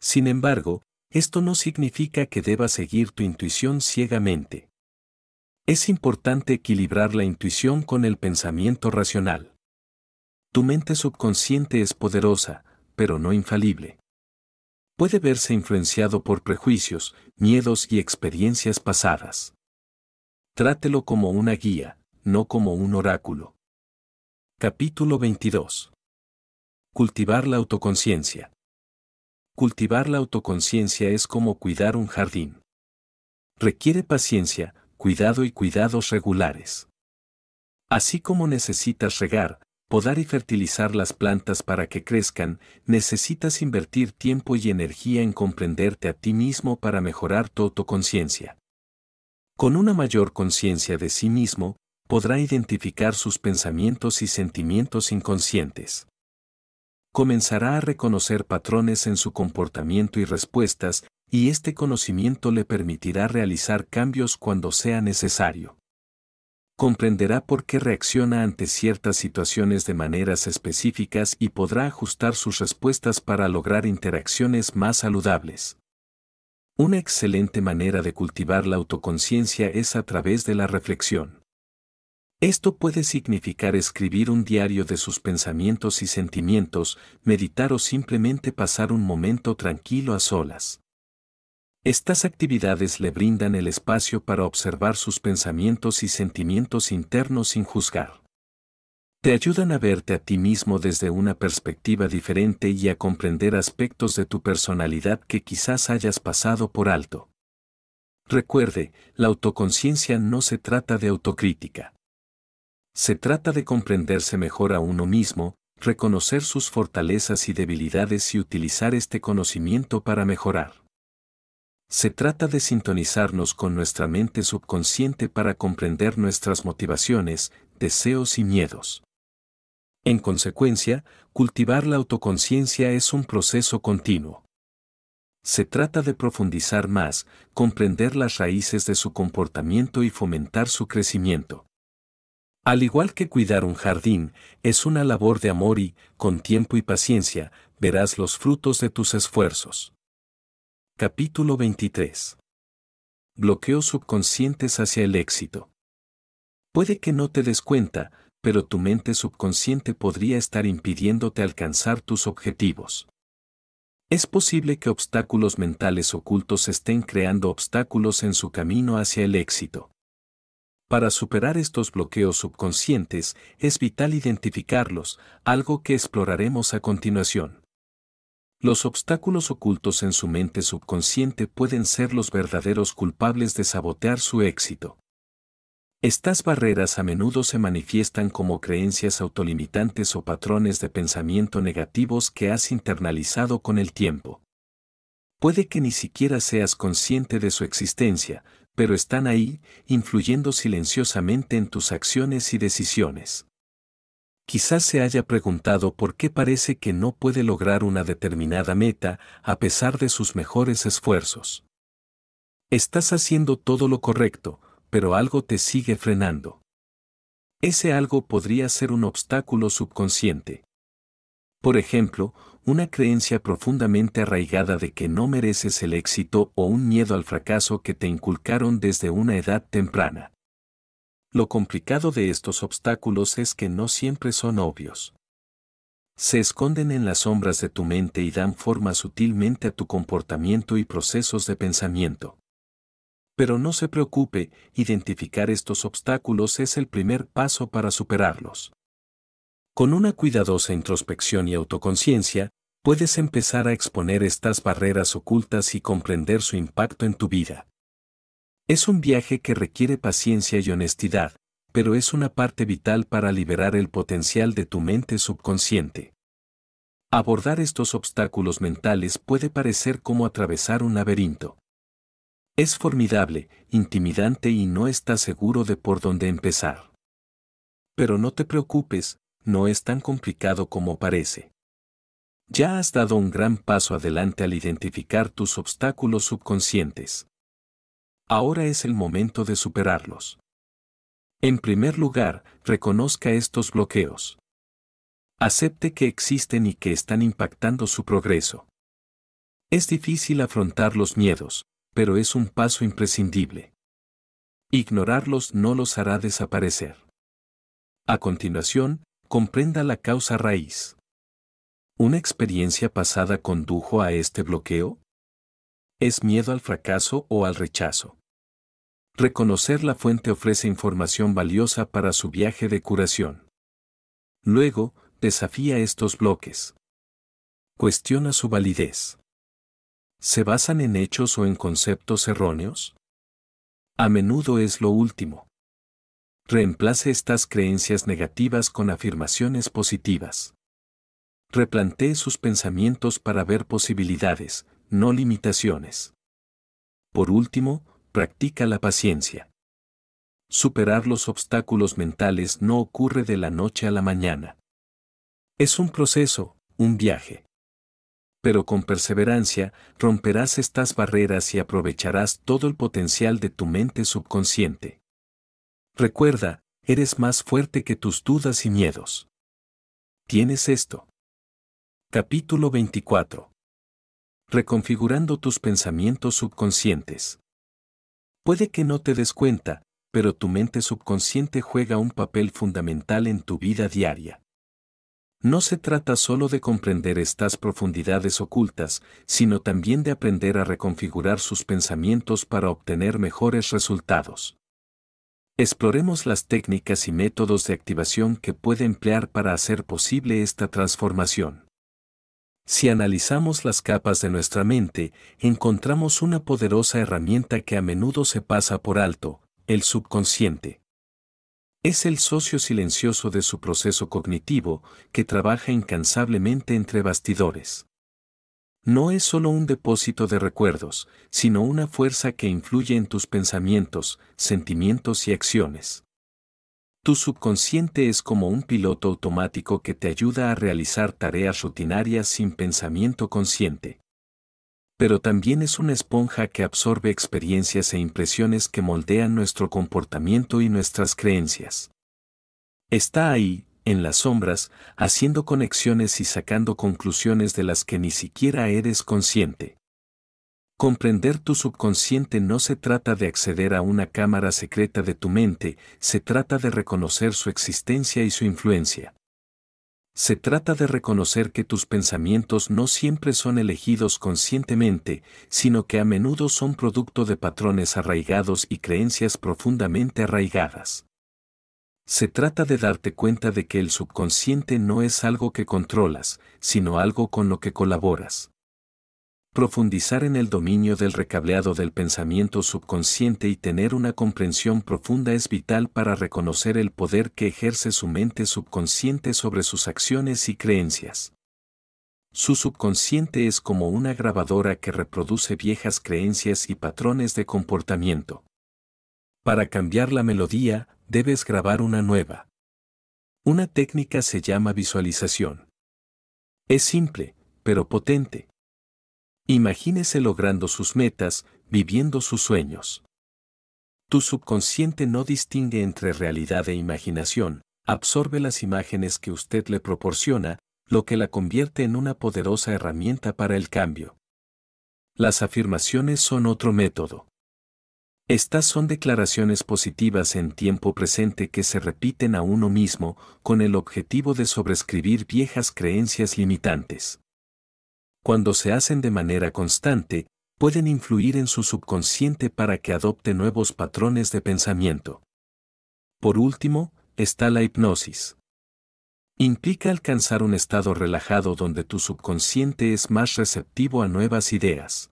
Sin embargo, esto no significa que debas seguir tu intuición ciegamente. Es importante equilibrar la intuición con el pensamiento racional. Tu mente subconsciente es poderosa, pero no infalible. Puede verse influenciado por prejuicios, miedos y experiencias pasadas. Trátelo como una guía, no como un oráculo. Capítulo 22. Cultivar la autoconciencia. Cultivar la autoconciencia es como cuidar un jardín. Requiere paciencia, cuidado y cuidados regulares. Así como necesitas regar, Podar y fertilizar las plantas para que crezcan, necesitas invertir tiempo y energía en comprenderte a ti mismo para mejorar tu autoconciencia. Con una mayor conciencia de sí mismo, podrá identificar sus pensamientos y sentimientos inconscientes. Comenzará a reconocer patrones en su comportamiento y respuestas, y este conocimiento le permitirá realizar cambios cuando sea necesario comprenderá por qué reacciona ante ciertas situaciones de maneras específicas y podrá ajustar sus respuestas para lograr interacciones más saludables. Una excelente manera de cultivar la autoconciencia es a través de la reflexión. Esto puede significar escribir un diario de sus pensamientos y sentimientos, meditar o simplemente pasar un momento tranquilo a solas. Estas actividades le brindan el espacio para observar sus pensamientos y sentimientos internos sin juzgar. Te ayudan a verte a ti mismo desde una perspectiva diferente y a comprender aspectos de tu personalidad que quizás hayas pasado por alto. Recuerde, la autoconciencia no se trata de autocrítica. Se trata de comprenderse mejor a uno mismo, reconocer sus fortalezas y debilidades y utilizar este conocimiento para mejorar se trata de sintonizarnos con nuestra mente subconsciente para comprender nuestras motivaciones, deseos y miedos. En consecuencia, cultivar la autoconciencia es un proceso continuo. Se trata de profundizar más, comprender las raíces de su comportamiento y fomentar su crecimiento. Al igual que cuidar un jardín, es una labor de amor y, con tiempo y paciencia, verás los frutos de tus esfuerzos. Capítulo 23. Bloqueos subconscientes hacia el éxito. Puede que no te des cuenta, pero tu mente subconsciente podría estar impidiéndote alcanzar tus objetivos. Es posible que obstáculos mentales ocultos estén creando obstáculos en su camino hacia el éxito. Para superar estos bloqueos subconscientes es vital identificarlos, algo que exploraremos a continuación. Los obstáculos ocultos en su mente subconsciente pueden ser los verdaderos culpables de sabotear su éxito. Estas barreras a menudo se manifiestan como creencias autolimitantes o patrones de pensamiento negativos que has internalizado con el tiempo. Puede que ni siquiera seas consciente de su existencia, pero están ahí, influyendo silenciosamente en tus acciones y decisiones. Quizás se haya preguntado por qué parece que no puede lograr una determinada meta a pesar de sus mejores esfuerzos. Estás haciendo todo lo correcto, pero algo te sigue frenando. Ese algo podría ser un obstáculo subconsciente. Por ejemplo, una creencia profundamente arraigada de que no mereces el éxito o un miedo al fracaso que te inculcaron desde una edad temprana. Lo complicado de estos obstáculos es que no siempre son obvios. Se esconden en las sombras de tu mente y dan forma sutilmente a tu comportamiento y procesos de pensamiento. Pero no se preocupe, identificar estos obstáculos es el primer paso para superarlos. Con una cuidadosa introspección y autoconciencia, puedes empezar a exponer estas barreras ocultas y comprender su impacto en tu vida. Es un viaje que requiere paciencia y honestidad, pero es una parte vital para liberar el potencial de tu mente subconsciente. Abordar estos obstáculos mentales puede parecer como atravesar un laberinto. Es formidable, intimidante y no estás seguro de por dónde empezar. Pero no te preocupes, no es tan complicado como parece. Ya has dado un gran paso adelante al identificar tus obstáculos subconscientes. Ahora es el momento de superarlos. En primer lugar, reconozca estos bloqueos. Acepte que existen y que están impactando su progreso. Es difícil afrontar los miedos, pero es un paso imprescindible. Ignorarlos no los hará desaparecer. A continuación, comprenda la causa raíz. ¿Una experiencia pasada condujo a este bloqueo? es miedo al fracaso o al rechazo. Reconocer la fuente ofrece información valiosa para su viaje de curación. Luego, desafía estos bloques. Cuestiona su validez. ¿Se basan en hechos o en conceptos erróneos? A menudo es lo último. Reemplace estas creencias negativas con afirmaciones positivas. Replantee sus pensamientos para ver posibilidades, no limitaciones. Por último, practica la paciencia. Superar los obstáculos mentales no ocurre de la noche a la mañana. Es un proceso, un viaje. Pero con perseverancia romperás estas barreras y aprovecharás todo el potencial de tu mente subconsciente. Recuerda, eres más fuerte que tus dudas y miedos. Tienes esto. Capítulo 24 reconfigurando tus pensamientos subconscientes. Puede que no te des cuenta, pero tu mente subconsciente juega un papel fundamental en tu vida diaria. No se trata solo de comprender estas profundidades ocultas, sino también de aprender a reconfigurar sus pensamientos para obtener mejores resultados. Exploremos las técnicas y métodos de activación que puede emplear para hacer posible esta transformación. Si analizamos las capas de nuestra mente, encontramos una poderosa herramienta que a menudo se pasa por alto, el subconsciente. Es el socio silencioso de su proceso cognitivo que trabaja incansablemente entre bastidores. No es solo un depósito de recuerdos, sino una fuerza que influye en tus pensamientos, sentimientos y acciones. Tu subconsciente es como un piloto automático que te ayuda a realizar tareas rutinarias sin pensamiento consciente. Pero también es una esponja que absorbe experiencias e impresiones que moldean nuestro comportamiento y nuestras creencias. Está ahí, en las sombras, haciendo conexiones y sacando conclusiones de las que ni siquiera eres consciente. Comprender tu subconsciente no se trata de acceder a una cámara secreta de tu mente, se trata de reconocer su existencia y su influencia. Se trata de reconocer que tus pensamientos no siempre son elegidos conscientemente, sino que a menudo son producto de patrones arraigados y creencias profundamente arraigadas. Se trata de darte cuenta de que el subconsciente no es algo que controlas, sino algo con lo que colaboras profundizar en el dominio del recableado del pensamiento subconsciente y tener una comprensión profunda es vital para reconocer el poder que ejerce su mente subconsciente sobre sus acciones y creencias. Su subconsciente es como una grabadora que reproduce viejas creencias y patrones de comportamiento. Para cambiar la melodía, debes grabar una nueva. Una técnica se llama visualización. Es simple, pero potente Imagínese logrando sus metas, viviendo sus sueños. Tu subconsciente no distingue entre realidad e imaginación, absorbe las imágenes que usted le proporciona, lo que la convierte en una poderosa herramienta para el cambio. Las afirmaciones son otro método. Estas son declaraciones positivas en tiempo presente que se repiten a uno mismo con el objetivo de sobrescribir viejas creencias limitantes cuando se hacen de manera constante, pueden influir en su subconsciente para que adopte nuevos patrones de pensamiento. Por último, está la hipnosis. Implica alcanzar un estado relajado donde tu subconsciente es más receptivo a nuevas ideas.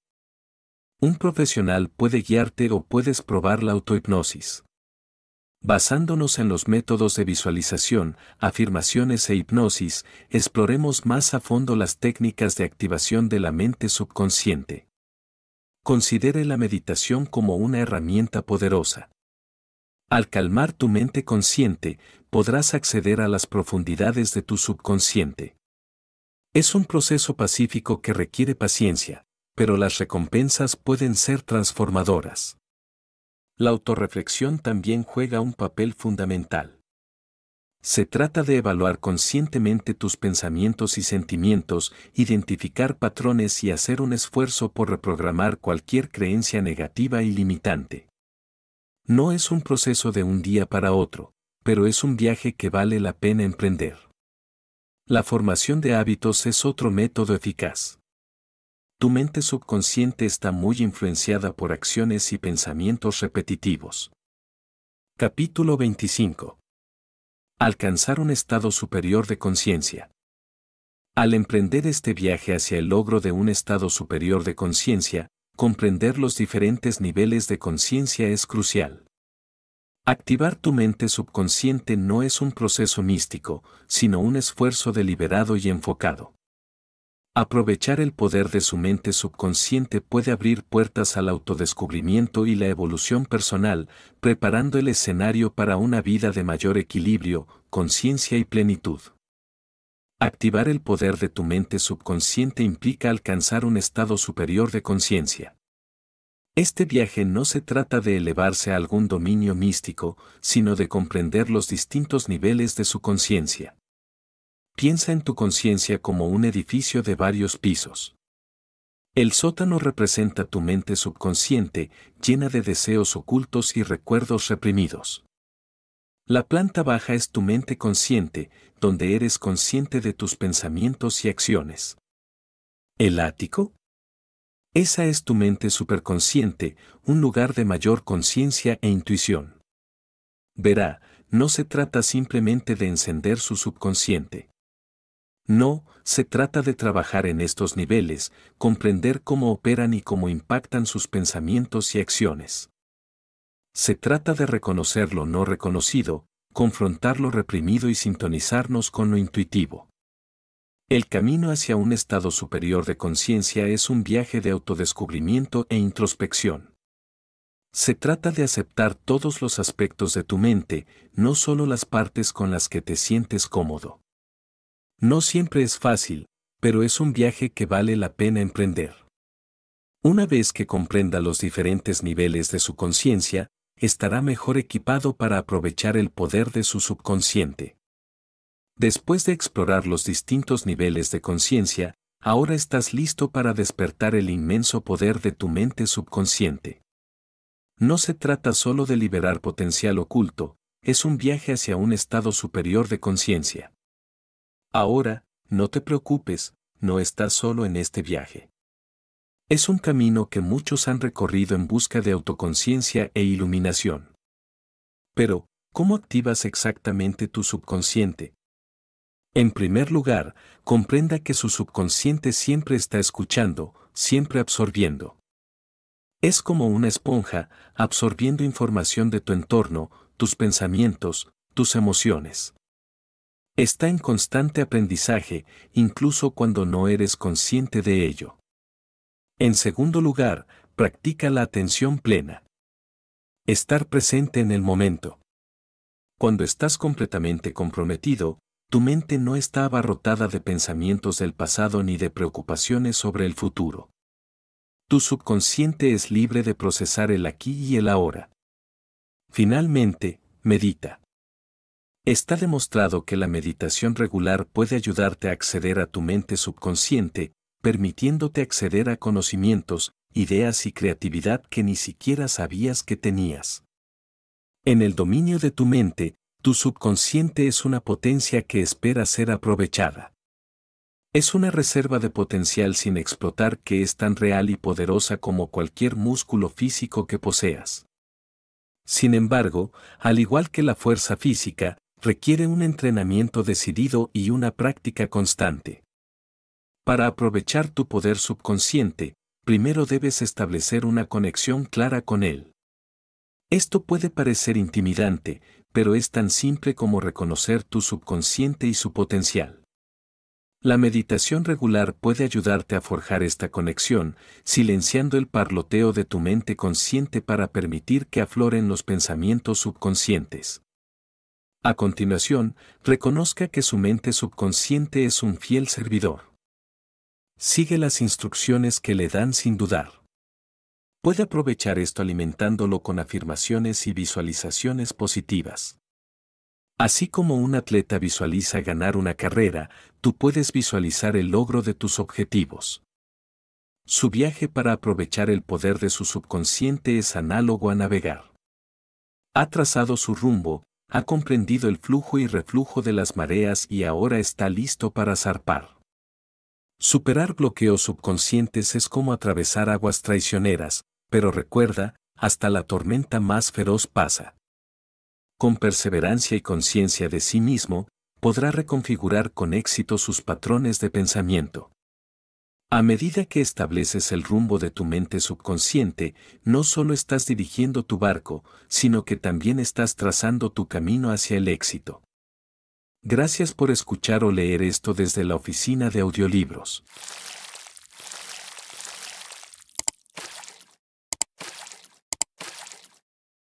Un profesional puede guiarte o puedes probar la autohipnosis. Basándonos en los métodos de visualización, afirmaciones e hipnosis, exploremos más a fondo las técnicas de activación de la mente subconsciente. Considere la meditación como una herramienta poderosa. Al calmar tu mente consciente, podrás acceder a las profundidades de tu subconsciente. Es un proceso pacífico que requiere paciencia, pero las recompensas pueden ser transformadoras la autorreflexión también juega un papel fundamental. Se trata de evaluar conscientemente tus pensamientos y sentimientos, identificar patrones y hacer un esfuerzo por reprogramar cualquier creencia negativa y limitante. No es un proceso de un día para otro, pero es un viaje que vale la pena emprender. La formación de hábitos es otro método eficaz. Tu mente subconsciente está muy influenciada por acciones y pensamientos repetitivos. Capítulo 25. Alcanzar un estado superior de conciencia. Al emprender este viaje hacia el logro de un estado superior de conciencia, comprender los diferentes niveles de conciencia es crucial. Activar tu mente subconsciente no es un proceso místico, sino un esfuerzo deliberado y enfocado. Aprovechar el poder de su mente subconsciente puede abrir puertas al autodescubrimiento y la evolución personal, preparando el escenario para una vida de mayor equilibrio, conciencia y plenitud. Activar el poder de tu mente subconsciente implica alcanzar un estado superior de conciencia. Este viaje no se trata de elevarse a algún dominio místico, sino de comprender los distintos niveles de su conciencia. Piensa en tu conciencia como un edificio de varios pisos. El sótano representa tu mente subconsciente, llena de deseos ocultos y recuerdos reprimidos. La planta baja es tu mente consciente, donde eres consciente de tus pensamientos y acciones. ¿El ático? Esa es tu mente superconsciente, un lugar de mayor conciencia e intuición. Verá, no se trata simplemente de encender su subconsciente. No, se trata de trabajar en estos niveles, comprender cómo operan y cómo impactan sus pensamientos y acciones. Se trata de reconocer lo no reconocido, confrontar lo reprimido y sintonizarnos con lo intuitivo. El camino hacia un estado superior de conciencia es un viaje de autodescubrimiento e introspección. Se trata de aceptar todos los aspectos de tu mente, no solo las partes con las que te sientes cómodo. No siempre es fácil, pero es un viaje que vale la pena emprender. Una vez que comprenda los diferentes niveles de su conciencia, estará mejor equipado para aprovechar el poder de su subconsciente. Después de explorar los distintos niveles de conciencia, ahora estás listo para despertar el inmenso poder de tu mente subconsciente. No se trata solo de liberar potencial oculto, es un viaje hacia un estado superior de conciencia. Ahora, no te preocupes, no estás solo en este viaje. Es un camino que muchos han recorrido en busca de autoconciencia e iluminación. Pero, ¿cómo activas exactamente tu subconsciente? En primer lugar, comprenda que su subconsciente siempre está escuchando, siempre absorbiendo. Es como una esponja, absorbiendo información de tu entorno, tus pensamientos, tus emociones. Está en constante aprendizaje, incluso cuando no eres consciente de ello. En segundo lugar, practica la atención plena. Estar presente en el momento. Cuando estás completamente comprometido, tu mente no está abarrotada de pensamientos del pasado ni de preocupaciones sobre el futuro. Tu subconsciente es libre de procesar el aquí y el ahora. Finalmente, medita. Está demostrado que la meditación regular puede ayudarte a acceder a tu mente subconsciente, permitiéndote acceder a conocimientos, ideas y creatividad que ni siquiera sabías que tenías. En el dominio de tu mente, tu subconsciente es una potencia que espera ser aprovechada. Es una reserva de potencial sin explotar que es tan real y poderosa como cualquier músculo físico que poseas. Sin embargo, al igual que la fuerza física, requiere un entrenamiento decidido y una práctica constante. Para aprovechar tu poder subconsciente, primero debes establecer una conexión clara con él. Esto puede parecer intimidante, pero es tan simple como reconocer tu subconsciente y su potencial. La meditación regular puede ayudarte a forjar esta conexión, silenciando el parloteo de tu mente consciente para permitir que afloren los pensamientos subconscientes. A continuación, reconozca que su mente subconsciente es un fiel servidor. Sigue las instrucciones que le dan sin dudar. Puede aprovechar esto alimentándolo con afirmaciones y visualizaciones positivas. Así como un atleta visualiza ganar una carrera, tú puedes visualizar el logro de tus objetivos. Su viaje para aprovechar el poder de su subconsciente es análogo a navegar. Ha trazado su rumbo, ha comprendido el flujo y reflujo de las mareas y ahora está listo para zarpar. Superar bloqueos subconscientes es como atravesar aguas traicioneras, pero recuerda, hasta la tormenta más feroz pasa. Con perseverancia y conciencia de sí mismo, podrá reconfigurar con éxito sus patrones de pensamiento. A medida que estableces el rumbo de tu mente subconsciente, no solo estás dirigiendo tu barco, sino que también estás trazando tu camino hacia el éxito. Gracias por escuchar o leer esto desde la oficina de audiolibros.